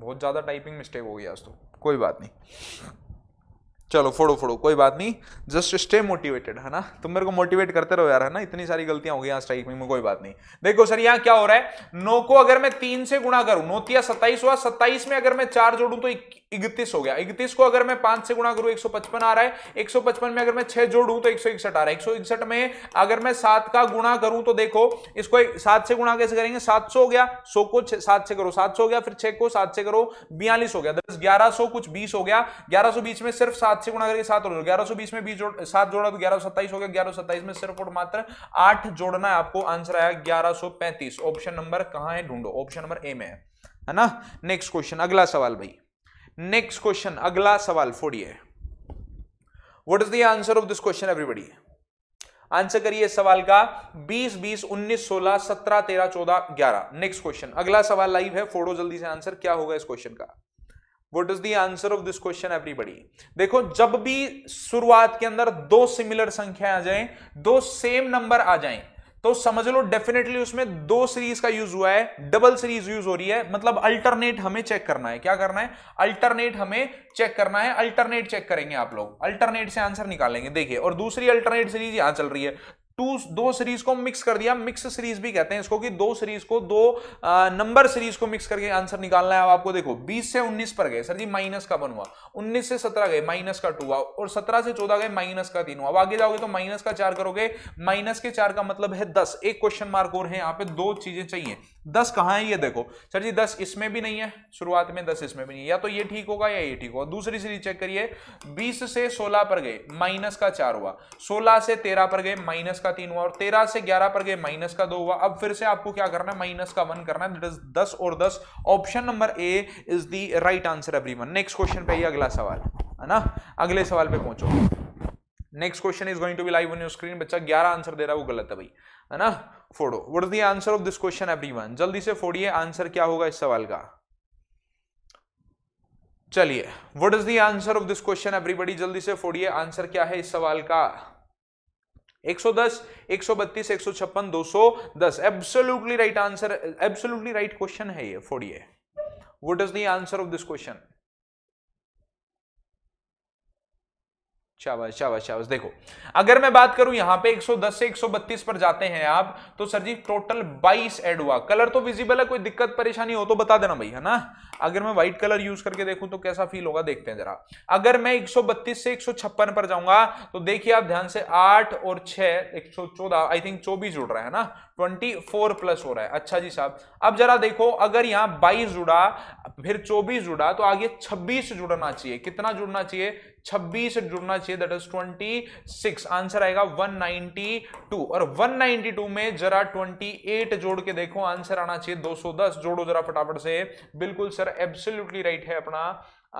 Speaker 1: बहुत ज्यादा टाइपिंग मिस्टेक हो गया आज तो कोई बात नहीं चलो फोड़ो फोड़ो कोई बात नहीं जस्ट स्टे मोटिवेटेड है ना तुम मेरे को मोटिवेट करते रहो यार है ना इतनी सारी गलतियां हो गई स्ट्राइक में कोई बात नहीं देखो सर यहाँ क्या हो रहा है नो को अगर मैं तीन से गुणा करूं नोतिया सत्ताईस हुआ सत्ताईस में अगर मैं चार जोड़ू तो इकतीस हो गया इकतीस को अगर मैं पांच से गुणा करूं एक सौ पचपन आ रहा है एक सौ पचपन में अगर मैं छह जोड़ू तो एक सौ इकसठ आ रहा है एक सौ इकसठ में अगर मैं सात का गुणा करूं तो देखो इसको सात से गुणा कैसे करेंगे सात सौ हो गया सौ को सात से करो सात सौ हो गया फिर छह को सात से करो बयालीस हो गया दस ग्यारह सौ कुछ बीस हो गया ग्यारह बीच में सिर्फ सात से गुणा करके सात हो ग्यारह बीस में बीस जोड़ सात जोड़ा तो ग्यारह हो गया ग्यारह में सिर्फ और मात्र आठ जोड़ना है आपको आंसर आया ग्यारह ऑप्शन नंबर कहां है ढूंढो ऑप्शन नंबर ए में है ना नेक्स्ट क्वेश्चन अगला सवाल भाई नेक्स्ट क्वेश्चन अगला सवाल फोड़िए what is the answer of this question everybody answer करिए सवाल का 20 20 19 16 17 13 14 11 नेक्स्ट क्वेश्चन अगला सवाल लाइव है फोड़ो जल्दी से आंसर क्या होगा इस क्वेश्चन का what is the answer of this question everybody देखो जब भी शुरुआत के अंदर दो सिमिलर संख्या आ जाए दो सेम नंबर आ जाए तो समझ लो डेफिनेटली उसमें दो सीरीज का यूज हुआ है डबल सीरीज यूज हो रही है मतलब अल्टरनेट हमें चेक करना है क्या करना है अल्टरनेट हमें चेक करना है अल्टरनेट चेक करेंगे आप लोग अल्टरनेट से आंसर निकालेंगे देखिए और दूसरी अल्टरनेट सीरीज यहां चल रही है टू दो सीरीज को मिक्स कर दिया मिक्स सीरीज भी कहते हैं इसको कि दो सीरीज को दो नंबर सीरीज को मिक्स करके आंसर निकालना है अब आपको देखो 20 से 19 पर गए सर जी माइनस का वन हुआ 19 से 17 गए माइनस का टू हुआ और 17 से 14 गए माइनस का तीन हुआ अब आगे जाओगे तो माइनस का चार करोगे माइनस के चार का मतलब है दस एक क्वेश्चन मार्क और है यहाँ पे दो चीजें चाहिए दस कहाँ है ये देखो सर जी दस इसमें भी नहीं है शुरुआत में दस इसमें भी नहीं है या तो ये ठीक होगा या ये ठीक होगा दूसरी सीरीज चेक करिए बीस से सोलह पर गए माइनस का चार हुआ सोलह से तेरह पर गए माइनस का तीन हुआ और तेरह से ग्यारह पर गए माइनस का दो हुआ अब फिर से आपको क्या करना है माइनस का वन करना है दस दस और दस option number A is the right answer every one next question पे ही अगला सवाल है ना अगले सवाल पे पहुंचो next question is going to be live on your screen बच्चा ग्यारह आंसर दे रहा है वो गलत है भाई है ना फोड़ो what is the answer of this question everyone जल्दी से फोड़िए आंसर क्या होगा इस सवाल का चलिए what is the answer of this question everybody जल्दी से फोड़िए आंसर क्या है इस सवाल का 110, 132, 156, 210 absolutely right answer absolutely right question है ये फोड़िए what is the answer of this question शाबाश शाबाश शाबाश देखो अगर मैं बात करूं यहां पे 110 से 132 पर जाते हैं आप तो सर जी टोटल 22 ऐड हुआ कलर तो विजिबल है कोई दिक्कत परेशानी हो तो बता देना भाई है ना अगर मैं व्हाइट कलर यूज करके देखूं तो कैसा फील होगा देखते हैं जरा अगर मैं 132 से 156 पर जाऊंगा तो देखिए आप ध्यान से आठ और छह एक आई थिंक चौबीस जुड़ रहा है ना 24 प्लस हो रहा है अच्छा जी साहब अब जरा देखो अगर यहाँ 22 जुड़ा फिर 24 जुड़ा तो आगे 26 जुड़ना चाहिए कितना जुड़ना चाहिए 26 जुड़ना चाहिए दैट इज 26 आंसर आएगा 192 और 192 में जरा 28 जोड़ के देखो आंसर आना चाहिए 210 जोड़ो जरा फटाफट से बिल्कुल सर एब्सोल्युटली राइट है अपना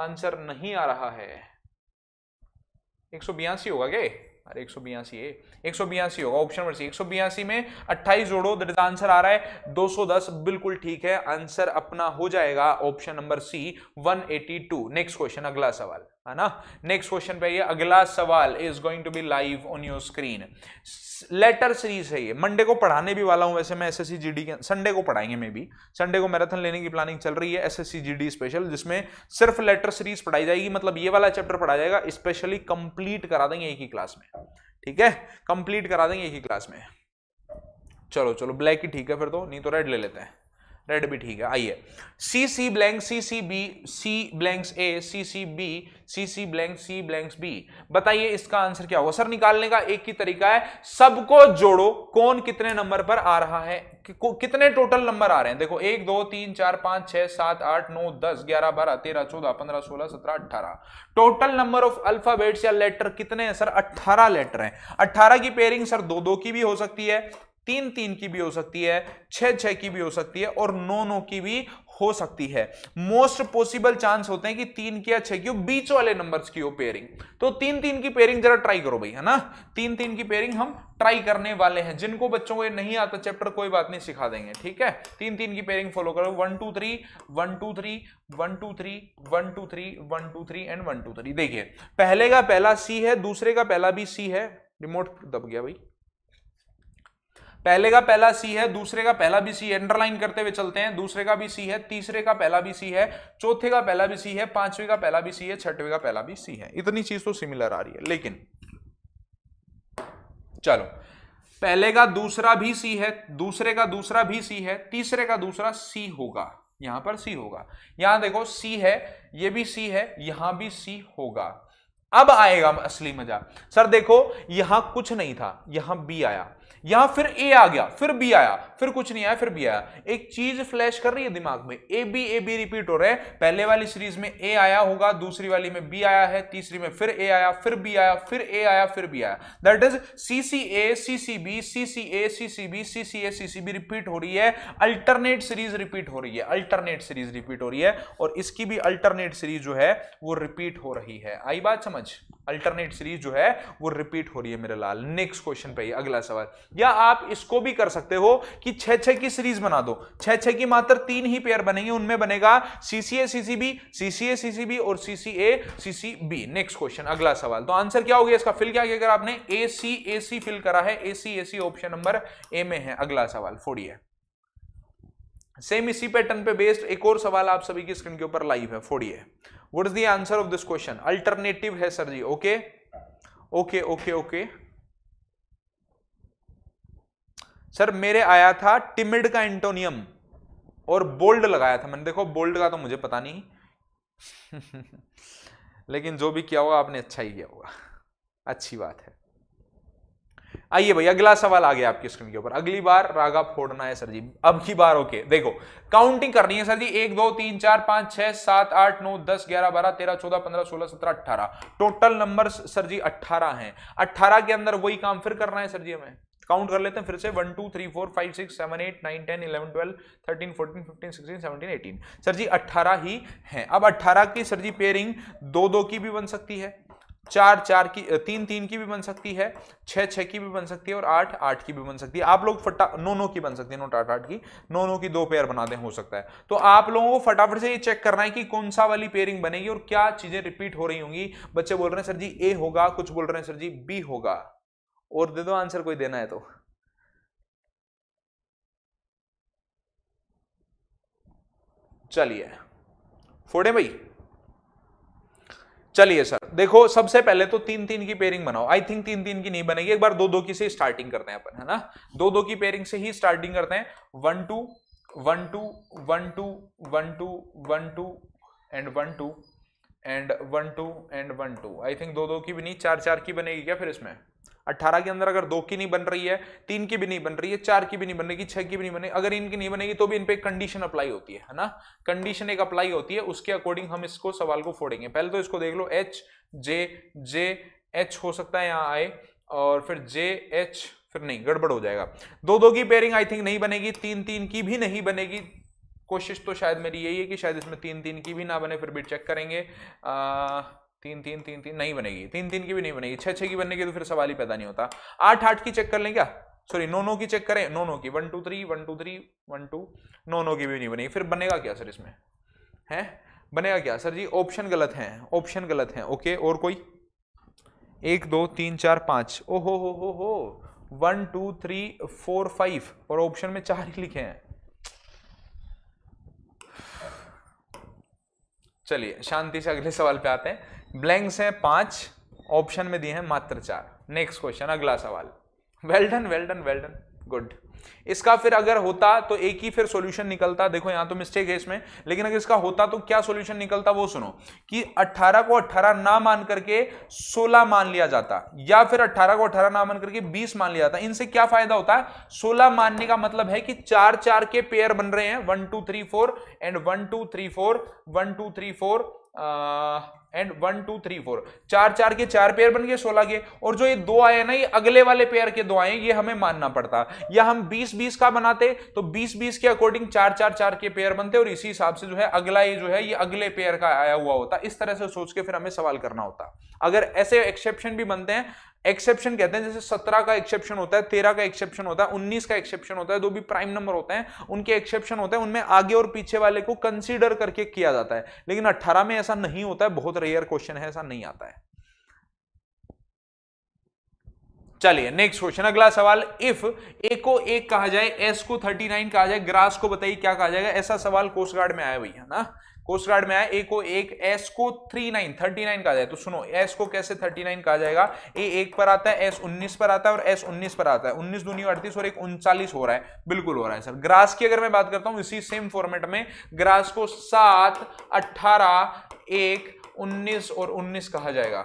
Speaker 1: आंसर नहीं आ रहा है एक होगा क्या अरे एक सौ बयासी ए एक सौ बयासी होगा ऑप्शन नंबर सी एक सौ बयासी में अट्ठाईस जोड़ो दट आंसर आ रहा है 210 बिल्कुल ठीक है आंसर अपना हो जाएगा option number C 182 next question अगला सवाल है ना नेक्स्ट क्वेश्चन पे ये अगला सवाल is going to be live on your screen letter series है ये मंडे को पढ़ाने भी वाला हूं वैसे मैं एस एस के संडे को पढ़ाएंगे मे भी संडे को मैराथन लेने की प्लानिंग चल रही है एस एस स्पेशल जिसमें सिर्फ लेटर सीरीज पढ़ाई जाएगी मतलब ये वाला चैप्टर पढ़ाया जाएगा स्पेशली कंप्लीट करा देंगे एक ही क्लास में ठीक है कंप्लीट करा देंगे एक ही क्लास में चलो चलो ब्लैक ही ठीक है फिर तो नहीं तो रेड ले लेते हैं रेड भी ठीक है आइए C C blank C C B C blanks A C C B C C blank C blanks B बताइए इसका आंसर क्या होगा सर निकालने का एक ही तरीका है सबको जोड़ो कौन कितने नंबर पर आ रहा है कितने टोटल नंबर आ रहे हैं देखो एक दो तीन चार पांच छह सात आठ नौ दस ग्यारह बारह तेरह चौदह पंद्रह सोलह सत्रह अट्ठारह टोटल नंबर ऑफ अल्फाबेट्स या लेटर कितने हैं सर अट्ठारह लेटर हैं अट्ठारह की पेयरिंग सर दो दो की भी हो सकती है तीन तीन की भी हो सकती है छह छह की भी हो सकती है और नौ नौ की भी हो सकती है मोस्ट पॉसिबल चांस होते हैं कि तीन की या छह की बीच वाले नंबर्स की हो पेयरिंग तो तीन तीन की पेयरिंग जरा ट्राई करो भाई है ना तीन तीन की पेयरिंग हम ट्राई करने वाले हैं जिनको बच्चों को नहीं आता चैप्टर कोई बात नहीं सिखा देंगे ठीक है तीन तीन की पेयरिंग फॉलो करो one two three one two three one two three one two three one two three and one two three देखिए पहले का पहला सी है दूसरे का पहला भी सी है रिमोट दब गया भाई पहले का पहला सी है दूसरे का पहला भी सी है अंडरलाइन करते हुए चलते हैं दूसरे का भी सी है तीसरे का पहला भी सी है चौथे का पहला भी सी है पांचवे का पहला भी सी है छठवे का पहला भी सी है इतनी चीज तो सिमिलर आ रही है लेकिन चलो पहले का दूसरा भी सी है दूसरे का दूसरा भी सी है तीसरे का दूसरा सी होगा यहां पर सी होगा यहां देखो सी है ये भी सी है यहां भी सी होगा अब आएगा असली मजा सर देखो यहां कुछ नहीं था यहां बी आया यहां फिर ए आ गया फिर बी आया फिर कुछ नहीं आया फिर बी आया एक चीज फ्लैश कर रही है दिमाग में A B A B repeat हो रहे हैं पहले वाली सीरीज में ए आया होगा दूसरी वाली में बी आया है तीसरी में फिर ए आया फिर बी आया फिर ए आया फिर बी आया that is C C A C C B C C A C C B C C A C C B repeat हो रही है अल्टरनेट सीरीज रिपीट हो रही है अल्टरनेट सीरीज रिपीट हो रही है और इसकी भी अल्टरनेट सीरीज जो है वो रिपीट हो रही है आई बात समझ अल्टरनेट सीरीज जो है वो रिपीट हो रही है मेरे लाल नेक्स्ट क्वेश्चन पे अगला सवाल या आप इसको भी कर सकते हो कि छह छह की सीरीज बना दो छह छह की मात्र तीन ही पेयर बनेंगे उनमें बनेगा सीसीए सीसीबी सीसीए सीसीबी और सीसीए सीसीबी नेक्स्ट क्वेश्चन अगला सवाल तो आंसर क्या हो गया इसका फिल क्या अगर आपने ए सी ए सी फिल करा है ए सी A C option number A में है अगला सवाल फोड़िए सेम इसी पैटर्न पे बेस्ड एक और सवाल आप सभी की स्क्रीन के ऊपर लाइव है फोड़िए what is the answer of this question alternative है sir ji okay okay okay okay sir मेरे आया था टिमिड का एंटोनियम और बोल्ड लगाया था मैंने देखो बोल्ड का तो मुझे पता नहीं लेकिन जो भी किया होगा आपने अच्छा ही किया होगा अच्छी बात है आइए भाई अगला सवाल आ गया आपकी स्क्रीन के ऊपर अगली बार रागा फोड़ना है सर जी अब की बार ओके देखो काउंटिंग करनी है सर जी एक दो तीन चार पांच छह सात आठ नौ दस ग्यारह बारह तेरह चौदह पंद्रह सोलह सत्रह अट्ठारह टोटल नंबर सर जी अट्ठारह हैं अट्ठारह के अंदर वही काम फिर करना है सर जी हमें काउंट कर लेते हैं फिर से one two three four five six seven eight nine ten eleven twelve thirteen fourteen fifteen sixteen seventeen eighteen sir ji अट्ठारह ही हैं अब अट्ठारह की सर जी पेयरिंग दो दो की भी बन सकती है चार चार की तीन तीन की भी बन सकती है छः छः की भी बन सकती है और आठ आठ की भी बन सकती है आप लोग फटा नौ नो की बन सकती है नोट आठ आठ की नौ नो की दो पेयर बना दें हो सकता है तो आप लोगों को फटाफट से ये चेक करना है कि कौन सा वाली पेयरिंग बनेगी और क्या चीज़ें रिपीट हो रही होंगी बच्चे बोल रहे हैं सर जी ए होगा कुछ बोल रहे हैं सर जी बी होगा और दे दो आंसर कोई देना है तो चलिए फोड़े भाई चलिए सर देखो सबसे पहले तो तीन तीन की पेयरिंग बनाओ आई थिंक तीन तीन की नहीं बनेगी एक बार दो दो की से स्टार्टिंग करते हैं अपन है ना दो दो की पेयरिंग से ही स्टार्टिंग करते हैं one two one two one two one two one two and one two and one two and one two I think दो दो की भी नहीं चार चार की बनेगी क्या फिर इसमें अट्ठारह के अंदर अगर दो की नहीं बन रही है तीन की भी नहीं बन रही है चार की भी नहीं बनेगी छह की भी नहीं बनेगी अगर इनकी नहीं बनेगी तो भी इन पर कंडीशन अप्लाई होती है ना कंडीशन एक अप्लाई होती है उसके अकॉर्डिंग हम इसको सवाल को फोड़ेंगे पहले तो इसको देख लो एच जे जे एच हो सकता है यहाँ आए और फिर जे एच फिर नहीं गड़बड़ हो जाएगा दो दो की पेयरिंग आई थिंक नहीं बनेगी तीन तीन की भी नहीं बनेगी कोशिश तो शायद मेरी यही है कि शायद इसमें तीन तीन की भी ना बने फिर भी चेक करेंगे आ, तीन तीन तीन तीन नहीं बनेगी तीन तीन की भी नहीं बनेगी छह छह की बनने की तो फिर सवाल ही पैदा नहीं होता आठ आठ की चेक कर लें क्या सॉरी नो नो की चेक करें नो नो की one two three one two three one two no no की भी नहीं बनेगी फिर बनेगा क्या सर इसमें है बनेगा क्या सर जी ऑप्शन गलत है ऑप्शन गलत है ओके और कोई एक दो तीन चार पाँच ओ हो हो हो हो one two three four five और ऑप्शन में चार ही लिखे हैं चलिए शांति से अगले सवाल पे आते हैं ब्लैंक्स हैं पांच ऑप्शन में दिए हैं मात्र चार नेक्स्ट क्वेश्चन अगला सवाल वेल्डन वेल्डन वेल्डन गुड इसका फिर अगर होता तो एक ही फिर सॉल्यूशन निकलता देखो यहां तो मिस्टेक है इसमें लेकिन अगर इसका होता तो क्या सॉल्यूशन निकलता वो सुनो कि 18 को 18 ना मान करके 16 मान लिया जाता या फिर 18 को 18 ना मान करके 20 मान लिया जाता इनसे क्या फायदा होता है 16 मानने का मतलब है कि चार चार के पेयर बन रहे हैं one two three four and one two three four one two three four and one two three four चार चार के चार पेयर बन गए सोलह के और जो ये दो आए ना ये अगले वाले पेयर के दो आए ये हमें मानना पड़ता या हम बीस बीस का बनाते तो बीस बीस के अकॉर्डिंग चार चार चार के पेयर बनते और इसी हिसाब से जो है अगला ये जो है ये अगले पेयर का आया हुआ होता इस तरह से सोच के फिर हमें सवाल करना होता अगर ऐसे एक्सेप्शन भी बनते हैं एक्सेप्शन कहते हैं जैसे सत्रह का एक्सेप्शन होता है तेरह का एक्सेप्शन होता है उन्नीस का एक्सेप्शन होता है दो भी प्राइम नंबर होते हैं उनके एक्सेप्शन होते हैं उनमें आगे और पीछे वाले को कंसीडर करके किया जाता है लेकिन अट्ठारह में ऐसा नहीं होता है बहुत रेयर क्वेश्चन है ऐसा नहीं आता है चलिए नेक्स्ट क्वेश्चन अगला सवाल इफ ए को एक कहा जाए एस को थर्टी नाइन कहा जाए ग्रास को बताइए क्या कहा जाएगा ऐसा सवाल कोस्ट गार्ड में आया भैया ना कोस्ट गार्ड में आया ए को एक एस को थ्री नाइन थर्टी नाइन कहा जाए तो सुनो एस को कैसे थर्टी नाइन कहा जाएगा ए एक पर आता है एस उन्नीस पर आता है और एस उन्नीस पर आता है उन्नीस दूनी अड़तीस और एक उनचालीस हो रहा है बिल्कुल हो रहा है सर ग्रास की अगर मैं बात करता हूं इसी सेम फॉर्मेट में ग्रास को सात अट्ठारह एक उन्नीस और उन्नीस कहा जाएगा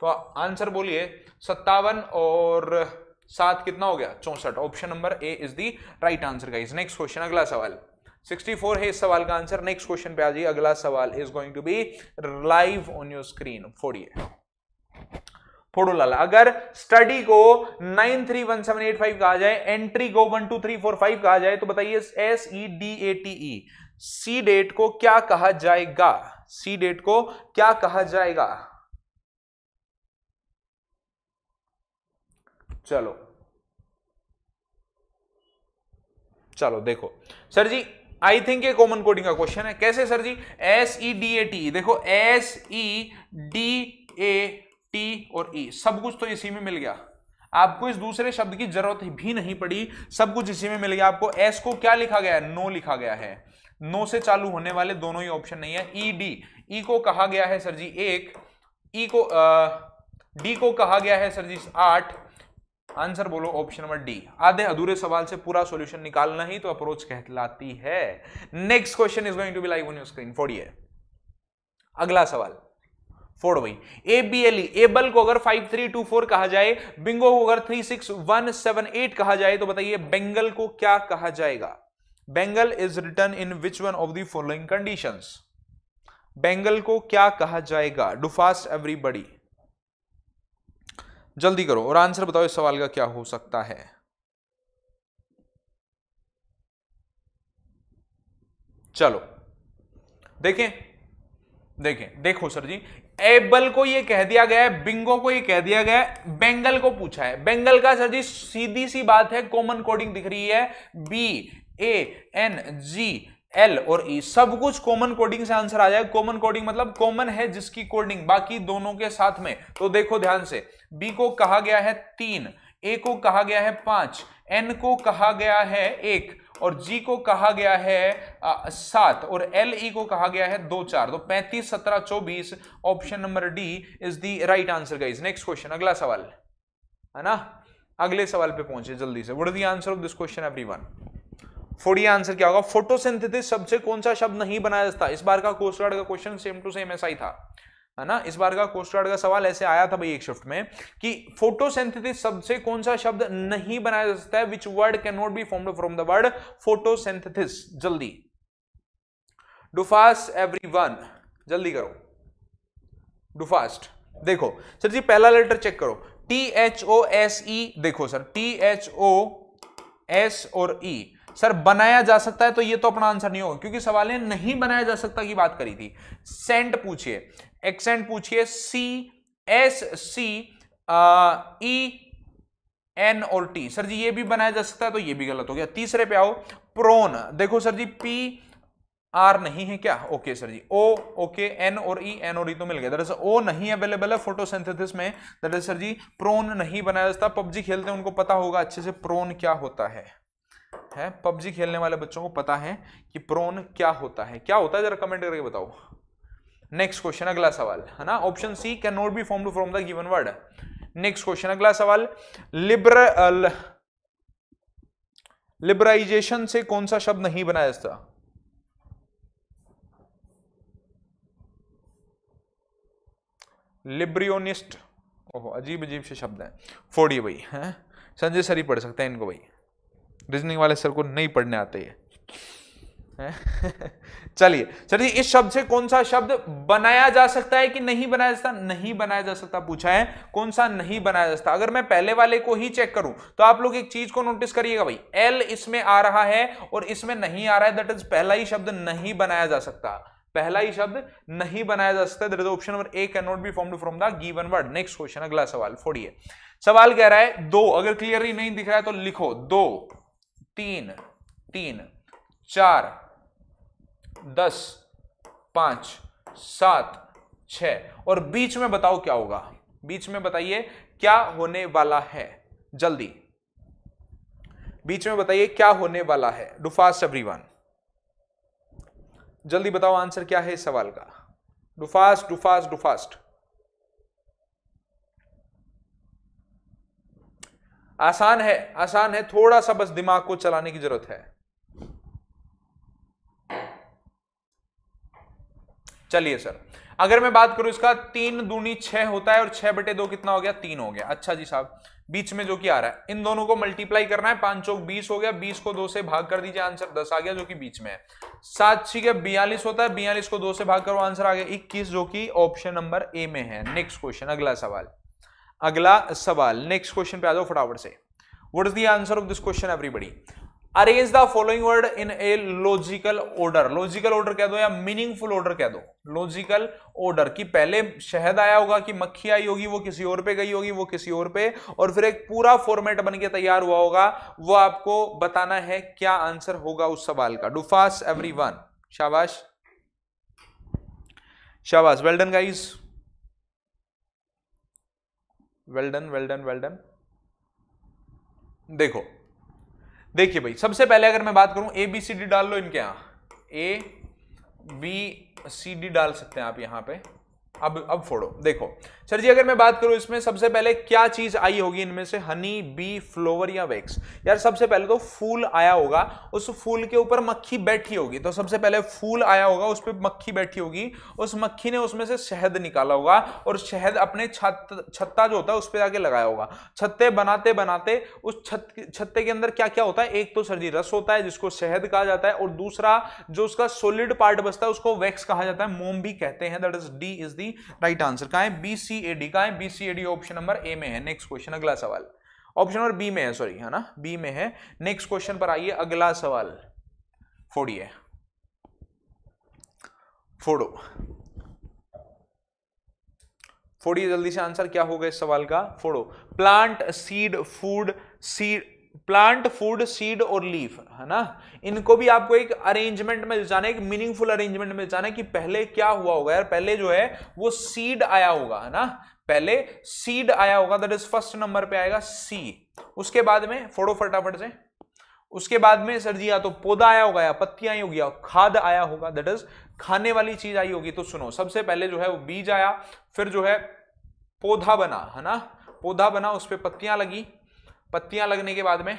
Speaker 1: तो आंसर बोलिए सत्तावन और सात कितना हो गया चौसठ option number A is the right answer का नेक्स्ट क्वेश्चन अगला सवाल 64 है इस सवाल का आंसर नेक्स्ट क्वेश्चन पे आ जाइए अगला सवाल is going to be live on your screen फोड़िए फोड़ो लाला अगर स्टडी को 931785 कहा जाए एंट्री को 12345 कहा जाए तो बताइए S E D A T E C date को क्या कहा जाएगा सी डेट को क्या कहा जाएगा चलो चलो देखो सर जी आई थिंक ये कॉमन कोडिंग का क्वेश्चन है कैसे sir ji S E D A T देखो S E D A T और ई e. सब कुछ तो इसी में मिल गया आपको इस दूसरे शब्द की जरूरत भी नहीं पड़ी सब कुछ इसी में मिल गया आपको एस को क्या लिखा गया है नो लिखा गया है नो से चालू होने वाले दोनों ही ऑप्शन नहीं है ई डी ई को कहा गया है सर जी एक ई e को डी को कहा गया है सर जी आठ आंसर बोलो ऑप्शन नंबर डी आधे अधूरे सवाल से पूरा सॉल्यूशन निकालना ही तो अप्रोच कहलाती है next question is going to be live on your screen फोड़िए अगला सवाल फोड़ वही ए बी एल एबल को अगर फाइव थ्री टू फोर कहा जाए बिंगो को अगर three six one seven eight कहा जाए तो बताइए बेंगल को क्या कहा जाएगा bangle is written in which one of the following conditions bangle को क्या कहा जाएगा डू फास्ट एवरीबडी जल्दी करो और आंसर बताओ इस सवाल का क्या हो सकता है चलो देखें देखें देखो सर जी एबल को ये कह दिया गया है बिंगो को ये कह दिया गया है बेंगल को पूछा है बेंगल का सर जी सीधी सी बात है कॉमन कोडिंग दिख रही है B A N G L और ई e, सब कुछ कॉमन कोडिंग से आंसर आ जाएगा कॉमन कोडिंग मतलब कॉमन है जिसकी कोडिंग बाकी दोनों के साथ में तो देखो ध्यान से बी को कहा गया है तीन ए को कहा गया है पांच एन को कहा गया है एक और जी को कहा गया है सात और एल ई e को कहा गया है दो चार तो पैंतीस सत्रह चौबीस option number D is the right answer guys next question अगला सवाल है ना अगले सवाल पे पहुंचे जल्दी से would the answer of this question every one forty answer क्या होगा फोटोसिंथेसिस शब्द से कौन सा शब्द नहीं बनाया जाता इस बार का कोस्ट गार्ड का क्वेश्चन सेम टू सेम ऐसा ही था है ना इस बार का कोस्ट गार्ड का सवाल ऐसे आया था भाई एक शिफ्ट में कि फोटोसिंथेसिस शब्द से कौन सा शब्द नहीं बनाया जा सकता है which word can not be formed from the word photosynthesis जल्दी डू एवरी वन जल्दी करो डुफास्ट देखो सर जी पहला लेटर चेक करो T H O S E देखो sir T H O S और ई e. सर बनाया जा सकता है तो ये तो अपना आंसर नहीं होगा क्योंकि सवाल ने नहीं बनाया जा सकता की बात करी थी सेंट पूछिए एक्सेंट पूछिए C S C E N और टी सर जी ये भी बनाया जा सकता है तो ये भी गलत हो गया तीसरे पे आओ प्रोन देखो सर जी पी आर नहीं है क्या okay sir ji O okay N और ई e, एन और ई e तो मिल गया दरअसल ओ नहीं अवेलेबल है फोटोसिंथेसिस में दरअसल सर जी प्रोन नहीं बनाया जाता पबजी खेलते हैं उनको पता होगा अच्छे से प्रोन क्या होता है है पबजी खेलने वाले बच्चों को पता है कि प्रोन क्या होता है क्या होता है जरा कमेंट करके बताओ नेक्स्ट क्वेश्चन अगला सवाल है ना option C can not be form from the given word next question अगला सवाल लिबर लिबराइजेशन से कौन सा शब्द नहीं बनाया जाता लिब्रियोनिस्ट ओहो अजीब अजीब से शब्द है फोड़िए भाई है संजय सर ही पढ़ सकते हैं इनको भाई रीजनिंग वाले सर को नहीं पढ़ने आते ये चलिए सर जी इस शब्द से कौन सा शब्द बनाया जा सकता है कि नहीं बनाया जा सकता नहीं बनाया जा सकता पूछा है कौन सा नहीं बनाया जा सकता अगर मैं पहले वाले को ही चेक करूं तो आप लोग एक चीज को नोटिस करिएगा भाई एल इसमें आ रहा है और इसमें नहीं आ रहा है दट इज पहला ही शब्द नहीं बनाया जा सकता पहला ही शब्द नहीं बनाया जा सकता दर option number A can not be form from the given word next question अगला सवाल फोड़िए सवाल कह रहा है दो अगर क्लियरली नहीं दिख रहा है तो लिखो दो तीन तीन चार दस पांच सात छ और बीच में बताओ क्या होगा बीच में बताइए क्या होने वाला है जल्दी बीच में बताइए क्या होने वाला है डुफास एवरीवन जल्दी बताओ आंसर क्या है इस सवाल का डुफास्ट डुफास्ट डुफास्ट आसान है आसान है थोड़ा सा बस दिमाग को चलाने की जरूरत है चलिए सर अगर मैं बात करूं इसका तीन दूनी छह होता है और छह बटे दो कितना हो गया तीन हो गया अच्छा जी साहब बीच में जो कि आ रहा है इन दोनों को मल्टीप्लाई करना है पांच चौक बीस हो गया बीस को दो से भाग कर दीजिए आंसर दस आ गया जो कि बीच में है सात छी के बयालीस होता है बयालीस को दो से भाग करो आंसर आ गया इक्कीस जो कि ऑप्शन नंबर ए में है नेक्स्ट क्वेश्चन अगला सवाल अगला सवाल नेक्स्ट क्वेश्चन पे आ जाओ फटाफट से what is the answer of this question everybody arrange the following word in a logical order logical order कह दो या मीनिंगफुल ऑर्डर कह दो लॉजिकल ऑर्डर कि पहले शहद आया होगा कि मक्खी आई होगी वो किसी और पे गई होगी वो किसी और पे और फिर एक पूरा फॉर्मेट बन के तैयार हुआ होगा वो आपको बताना है क्या आंसर होगा उस सवाल का डू फास्ट एवरी वन शाबाश शाबाश well done guys well done well done well done देखो देखिए भाई सबसे पहले अगर मैं बात करूं ए बी सी डी डाल लो इनके यहां ए बी सी डी डाल सकते हैं आप यहां पे अब अब फोड़ो देखो सर जी अगर मैं बात करूं इसमें सबसे पहले क्या चीज आई होगी इनमें से हनी बी फ्लोवर या वैक्स यार सबसे पहले तो फूल आया होगा उस फूल के ऊपर मक्खी बैठी होगी तो सबसे पहले फूल आया होगा उस पर मक्खी बैठी होगी उस मक्खी ने उसमें से शहद निकाला होगा और शहद अपने छत छत्ता जो होता है उस पर आगे लगाया होगा छत्ते बनाते बनाते उस छत छत्ते के अंदर क्या क्या होता है एक तो सर जी रस होता है जिसको शहद कहा जाता है और दूसरा जो उसका सोलिड पार्ट बसता है उसको वैक्स कहा जाता है मोम भी कहते हैं that is D is the right answer कहा है बी सी ए डी कहा है B C A D option number A में है नेक्स्ट क्वेश्चन अगला सवाल ऑप्शन नंबर बी में है सॉरी है ना बी में है नेक्स्ट क्वेश्चन पर आइए अगला सवाल फोड़िए फोड़ो फोड़िए जल्दी से आंसर क्या होगा इस सवाल का फोड़ो plant seed food seed plant food seed और लीफ है ना इनको भी आपको एक अरेंजमेंट में जाना एक मीनिंगफुल अरेंजमेंट में जाना है कि पहले क्या हुआ होगा यार पहले जो है वो सीड आया होगा है ना पहले सीड आया होगा दैट इज फर्स्ट नंबर पे आएगा सी उसके बाद में फोड़ो फटाफट से उसके बाद में सर जी या तो पौधा आया होगा या पत्तियां आई होगी या खाद आया होगा दैट इज खाने वाली चीज आई होगी तो सुनो सबसे पहले जो है वो बीज आया फिर जो है पौधा बना है ना पौधा बना उस पर पत्तियां लगी पत्तियां लगने के बाद में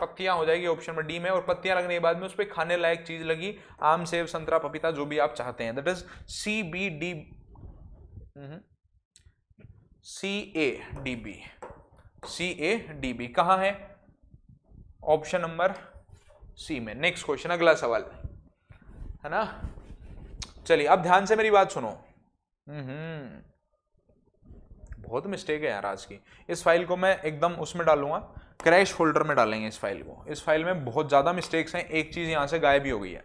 Speaker 1: पत्तियां हो जाएगी ऑप्शन नंबर डी में और पत्तियां लगने के बाद में उस पर खाने लायक चीज लगी आम सेब संतरा पपीता जो भी आप चाहते हैं that is C B D C A D B C A D B कहा है ऑप्शन नंबर सी में नेक्स्ट क्वेश्चन अगला सवाल है ना चलिए अब ध्यान से मेरी बात सुनो हम्म बहुत मिस्टेक है यार आज की इस फाइल को मैं एकदम उसमें डालूंगा क्रैश फोल्डर में डालेंगे इस फाइल को इस फाइल में बहुत ज़्यादा मिस्टेक्स हैं एक चीज़ यहाँ से गायब ही हो गई है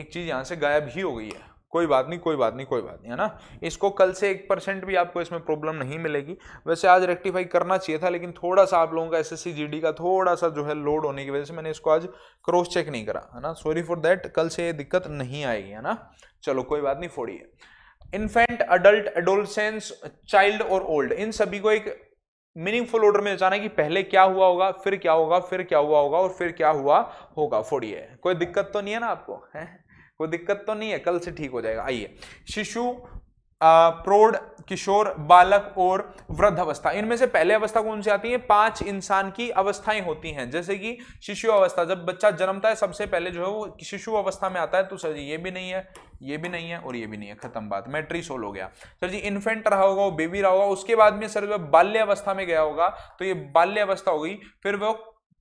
Speaker 1: एक चीज़ यहाँ से गायब ही हो गई है कोई बात नहीं कोई बात नहीं कोई बात नहीं है ना इसको कल से एक परसेंट भी आपको इसमें प्रॉब्लम नहीं मिलेगी वैसे आज रेक्टिफाई करना चाहिए था लेकिन थोड़ा सा आप लोगों का एस एस का थोड़ा सा जो है लोड होने की वजह से मैंने इसको आज क्रॉस चेक नहीं करा है ना सॉरी फॉर दैट कल से ये दिक्कत नहीं आएगी है ना चलो कोई बात नहीं फोड़िए इन्फेंट अडल्ट एडोलसेंस चाइल्ड और ओल्ड इन सभी को एक मीनिंगफुल ऑर्डर में जाना कि पहले क्या हुआ होगा फिर क्या होगा फिर क्या हुआ होगा और फिर क्या हुआ होगा फोड़िए कोई दिक्कत तो नहीं है ना आपको है कोई दिक्कत तो नहीं है कल से ठीक हो जाएगा आइए शिशु प्रौढ़ किशोर बालक और वृद्ध अवस्था इनमें से पहले अवस्था कौन सी आती है पांच इंसान की अवस्थाएं होती हैं जैसे कि शिशु अवस्था जब बच्चा जन्मता है सबसे पहले जो है वो शिशु अवस्था में आता है तो सर जी ये भी नहीं है ये भी नहीं है और ये भी नहीं है खत्म बात मैट्री सोल हो गया सर जी इन्फेंट रहा होगा वो बेबी रहा होगा उसके बाद में सर जब बाल्य अवस्था में गया होगा तो ये बाल्य अवस्था हो गई फिर वो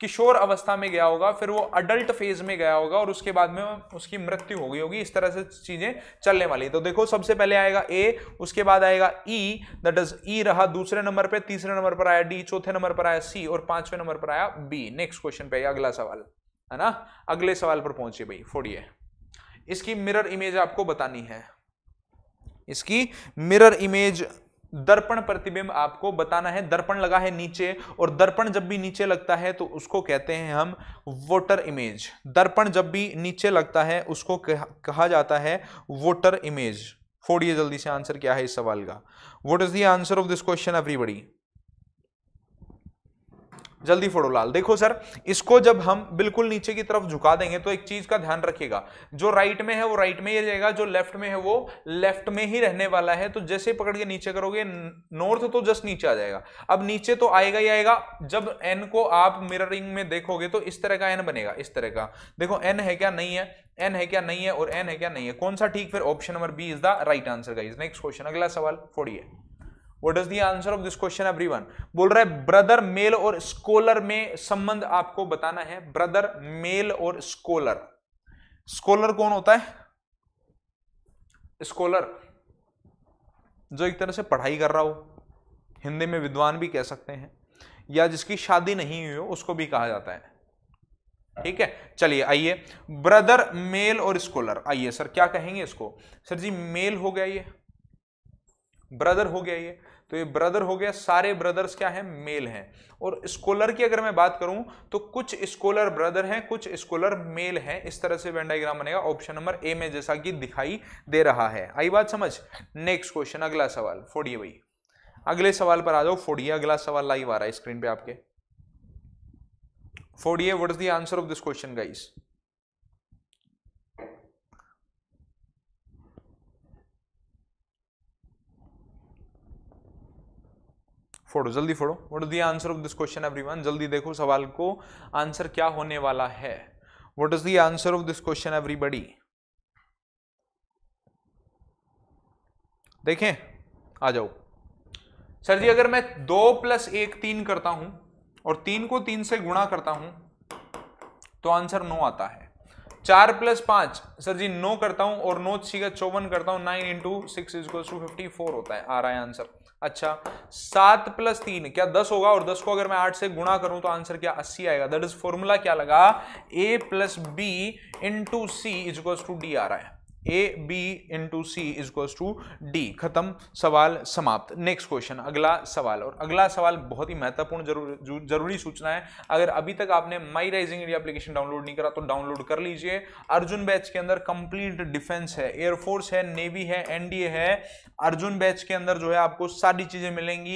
Speaker 1: किशोर अवस्था में गया होगा फिर वो अडल्ट फेज में गया होगा और उसके बाद में उसकी मृत्यु हो गई होगी इस तरह से चीजें चलने वाली तो देखो सबसे पहले आएगा ए उसके बाद आएगा ई दट इज ई रहा दूसरे नंबर पे तीसरे नंबर पर आया डी चौथे नंबर पर आया सी और पांचवें नंबर पर आया बी नेक्स्ट क्वेश्चन पे आएगा अगला सवाल है ना अगले सवाल पर पहुंचिए भाई फोड़िए इसकी मिरर इमेज आपको बतानी है इसकी मिरर इमेज दर्पण प्रतिबिंब आपको बताना है दर्पण लगा है नीचे और दर्पण जब भी नीचे लगता है तो उसको कहते हैं हम वोटर इमेज दर्पण जब भी नीचे लगता है उसको कहा जाता है वोटर इमेज फोड़िए जल्दी से आंसर क्या है इस सवाल का what is the answer of this question everybody जल्दी फोड़ो लाल देखो सर इसको जब हम बिल्कुल नीचे की तरफ झुका देंगे तो एक चीज का ध्यान रखिएगा जो राइट में है वो राइट में ही रहेगा जो लेफ्ट में है वो लेफ्ट में ही रहने वाला है तो जैसे पकड़ के नीचे करोगे नॉर्थ तो जस्ट नीचे आ जाएगा अब नीचे तो आएगा ही आएगा जब एन को आप मिररिंग में देखोगे तो इस तरह का एन बनेगा इस तरह का देखो एन है क्या नहीं है एन है क्या नहीं है और एन है क्या नहीं है कौन सा ठीक फिर option number B is the right answer का नेक्स्ट क्वेश्चन अगला सवाल फोड़िए what is the answer of this question everyone बोल रहा है ब्रदर मेल और स्कॉलर में संबंध आपको बताना है ब्रदर मेल और स्कॉलर स्कॉलर कौन होता है स्कॉलर जो एक तरह से पढ़ाई कर रहा हो हिंदी में विद्वान भी कह सकते हैं या जिसकी शादी नहीं हुई हो उसको भी कहा जाता है ठीक है चलिए आइए ब्रदर मेल और स्कॉलर आइए सर क्या कहेंगे इसको सर जी मेल हो गया ये ब्रदर हो गया ये तो ये ब्रदर हो गया सारे ब्रदर्स क्या हैं मेल हैं और स्कॉलर की अगर मैं बात करूं तो कुछ स्कॉलर ब्रदर हैं कुछ स्कॉलर मेल हैं इस तरह से वेंडाइग्राम बनेगा ऑप्शन नंबर ए में जैसा कि दिखाई दे रहा है आई बात समझ नेक्स्ट क्वेश्चन अगला सवाल फोड़िए भाई अगले सवाल पर आ जाओ फोड़िए अगला सवाल लाइव आ रहा है स्क्रीन पे आपके फोड़िए what is the answer of this question guys फोड़ो जल्दी फोड़ो what is the answer of this question everyone जल्दी देखो सवाल को आंसर क्या होने वाला है what is the answer of this question everybody देखें आ जाओ सर जी अगर मैं दो प्लस एक तीन करता हूं और तीन को तीन से गुणा करता हूं तो आंसर नो आता है चार प्लस पांच सर जी नो करता हूं और नो का चौवन करता हूं nine into six is equal to fifty four होता है आ रहा है आंसर अच्छा सात प्लस तीन क्या दस होगा और दस को अगर मैं आठ से गुणा करूं तो आंसर क्या अस्सी आएगा दैट इज फॉर्मूला क्या लगा A plus B into C is equal to D आ रहा है A B into C is equals to D खत्म सवाल समाप्त नेक्स्ट क्वेश्चन अगला सवाल और अगला सवाल बहुत ही महत्वपूर्ण जरूर, जरूरी सूचना है अगर अभी तक आपने my rising India application download नहीं करा तो डाउनलोड कर लीजिए अर्जुन बैच के अंदर कंप्लीट डिफेंस है एयरफोर्स है नेवी है एनडीए है अर्जुन बैच के अंदर जो है आपको सारी चीजें मिलेंगी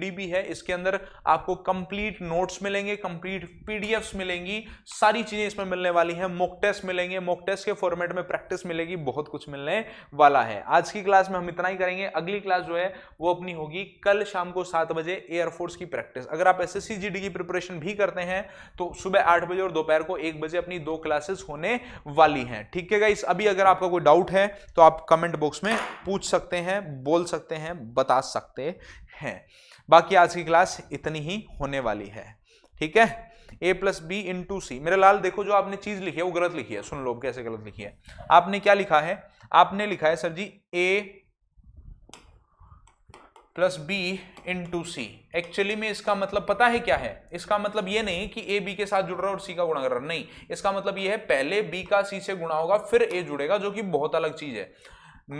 Speaker 1: डी बी है इसके अंदर आपको कंप्लीट नोट्स मिलेंगे कंप्लीट पीडीएफ मिलेंगी सारी चीजें इसमें मिलने वाली है मोक टेस्ट मिलेंगे मोक टेस्ट के फॉर्मेट में प्रैक्टिस प्रैक्टिस मिलेगी बहुत कुछ मिलने वाला है आज की क्लास में हम इतना ही करेंगे अगली क्लास जो है वो अपनी होगी कल शाम को सात बजे एयरफोर्स की प्रैक्टिस अगर आप एस एस की प्रिपरेशन भी करते हैं तो सुबह आठ बजे और दोपहर को एक बजे अपनी दो क्लासेस होने वाली हैं ठीक है गाइस अभी अगर आपका कोई डाउट है तो आप कमेंट बॉक्स में पूछ सकते हैं बोल सकते हैं बता सकते हैं बाकी आज की क्लास इतनी ही होने वाली है ठीक है A plus B into C मेरे लाल देखो जो आपने चीज लिखी है वो गलत लिखी है सुन लो कैसे गलत लिखी है आपने क्या लिखा है आपने लिखा है sir ji A plus B into C actually में इसका मतलब पता है क्या है इसका मतलब ये नहीं कि ए बी के साथ जुड़ रहा है और सी का गुणा कर रहा नहीं इसका मतलब ये है पहले बी का सी से गुणा होगा फिर ए जुड़ेगा जो कि बहुत अलग चीज है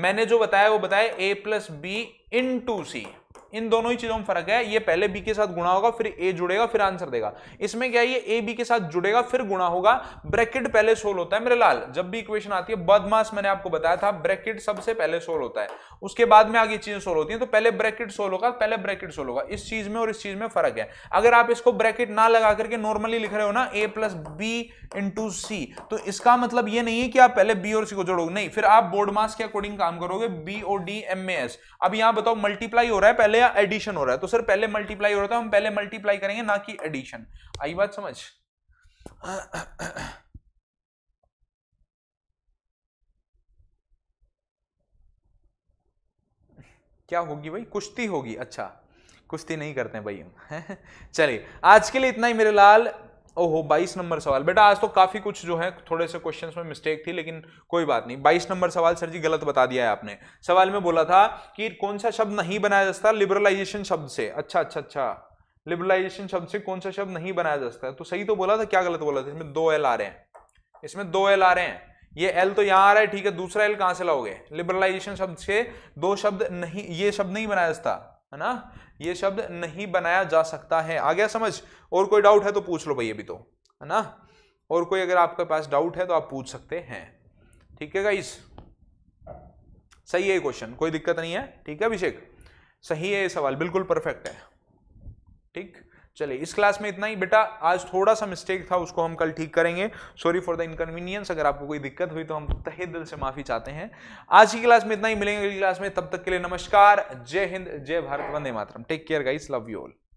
Speaker 1: मैंने जो बताया वो बताया A plus B into C इन दोनों ही चीजों में फर्क है ये पहले बी के साथ गुणा होगा फिर ए जुड़ेगा फिर आंसर देगा इसमें क्या है ये ए बी के साथ जुड़ेगा फिर गुणा होगा ब्रैकेट पहले सोल्व होता है मेरे लाल जब भी इक्वेशन आती है बदमाश मैंने आपको बताया था ब्रैकेट सबसे पहले सोल्व होता है उसके बाद में आगे चीजें सोल्व होती है तो पहले ब्रैकेट सोल्व होगा पहले ब्रैकेट सोल्व होगा इस चीज में और इस चीज में फर्क है अगर आप इसको ब्रैकेट ना लगा करके नॉर्मली लिख रहे हो ना A plus B into C तो इसका मतलब ये नहीं है कि आप पहले बी और सी को जोड़ोगे नहीं फिर आप बोर्ड मास के अकॉर्डिंग काम करोगे B O D M S अब यहां बताओ मल्टीप्लाई हो रहा है पहले या एडिशन हो रहा है तो सर पहले मल्टीप्लाई हो रहा था हम पहले मल्टीप्लाई करेंगे ना कि एडिशन आई बात समझ क्या होगी भाई कुश्ती होगी अच्छा कुश्ती नहीं करते भाई हम चलिए आज के लिए इतना ही मेरे लाल ओहो 22 नंबर सवाल बेटा आज तो काफ़ी कुछ जो है थोड़े से क्वेश्चंस में मिस्टेक थी लेकिन कोई बात नहीं 22 नंबर सवाल सर जी गलत बता दिया है आपने सवाल में बोला था कि कौन सा शब्द नहीं बनाया जाता लिबरलाइजेशन शब्द से अच्छा अच्छा अच्छा लिबरलाइजेशन शब्द से कौन सा शब्द नहीं बनाया जा सकता तो सही तो बोला था क्या गलत बोला था इसमें दो एल आ रहे हैं इसमें दो एल आ रहे हैं ये एल तो यहाँ आ रहा है ठीक है दूसरा एल कहाँ से लाओगे लिबरलाइजेशन शब्द से दो शब्द नहीं ये शब्द नहीं बनाया जाता है ना ये शब्द नहीं बनाया जा सकता है आ गया समझ और कोई डाउट है तो पूछ लो भाई अभी तो है ना और कोई अगर आपके पास डाउट है तो आप पूछ सकते हैं ठीक है गाइस सही है क्वेश्चन कोई दिक्कत नहीं है ठीक है अभिषेक सही है ये सवाल बिल्कुल परफेक्ट है ठीक चलिए इस क्लास में इतना ही बेटा आज थोड़ा सा मिस्टेक था उसको हम कल ठीक करेंगे सॉरी फॉर द इनकन्वीनियंस अगर आपको कोई दिक्कत हुई तो हम तहे दिल से माफी चाहते हैं आज की क्लास में इतना ही मिलेंगे अगली क्लास में तब तक के लिए नमस्कार जय हिंद जय भारत वंदे मातरम take care guys love you all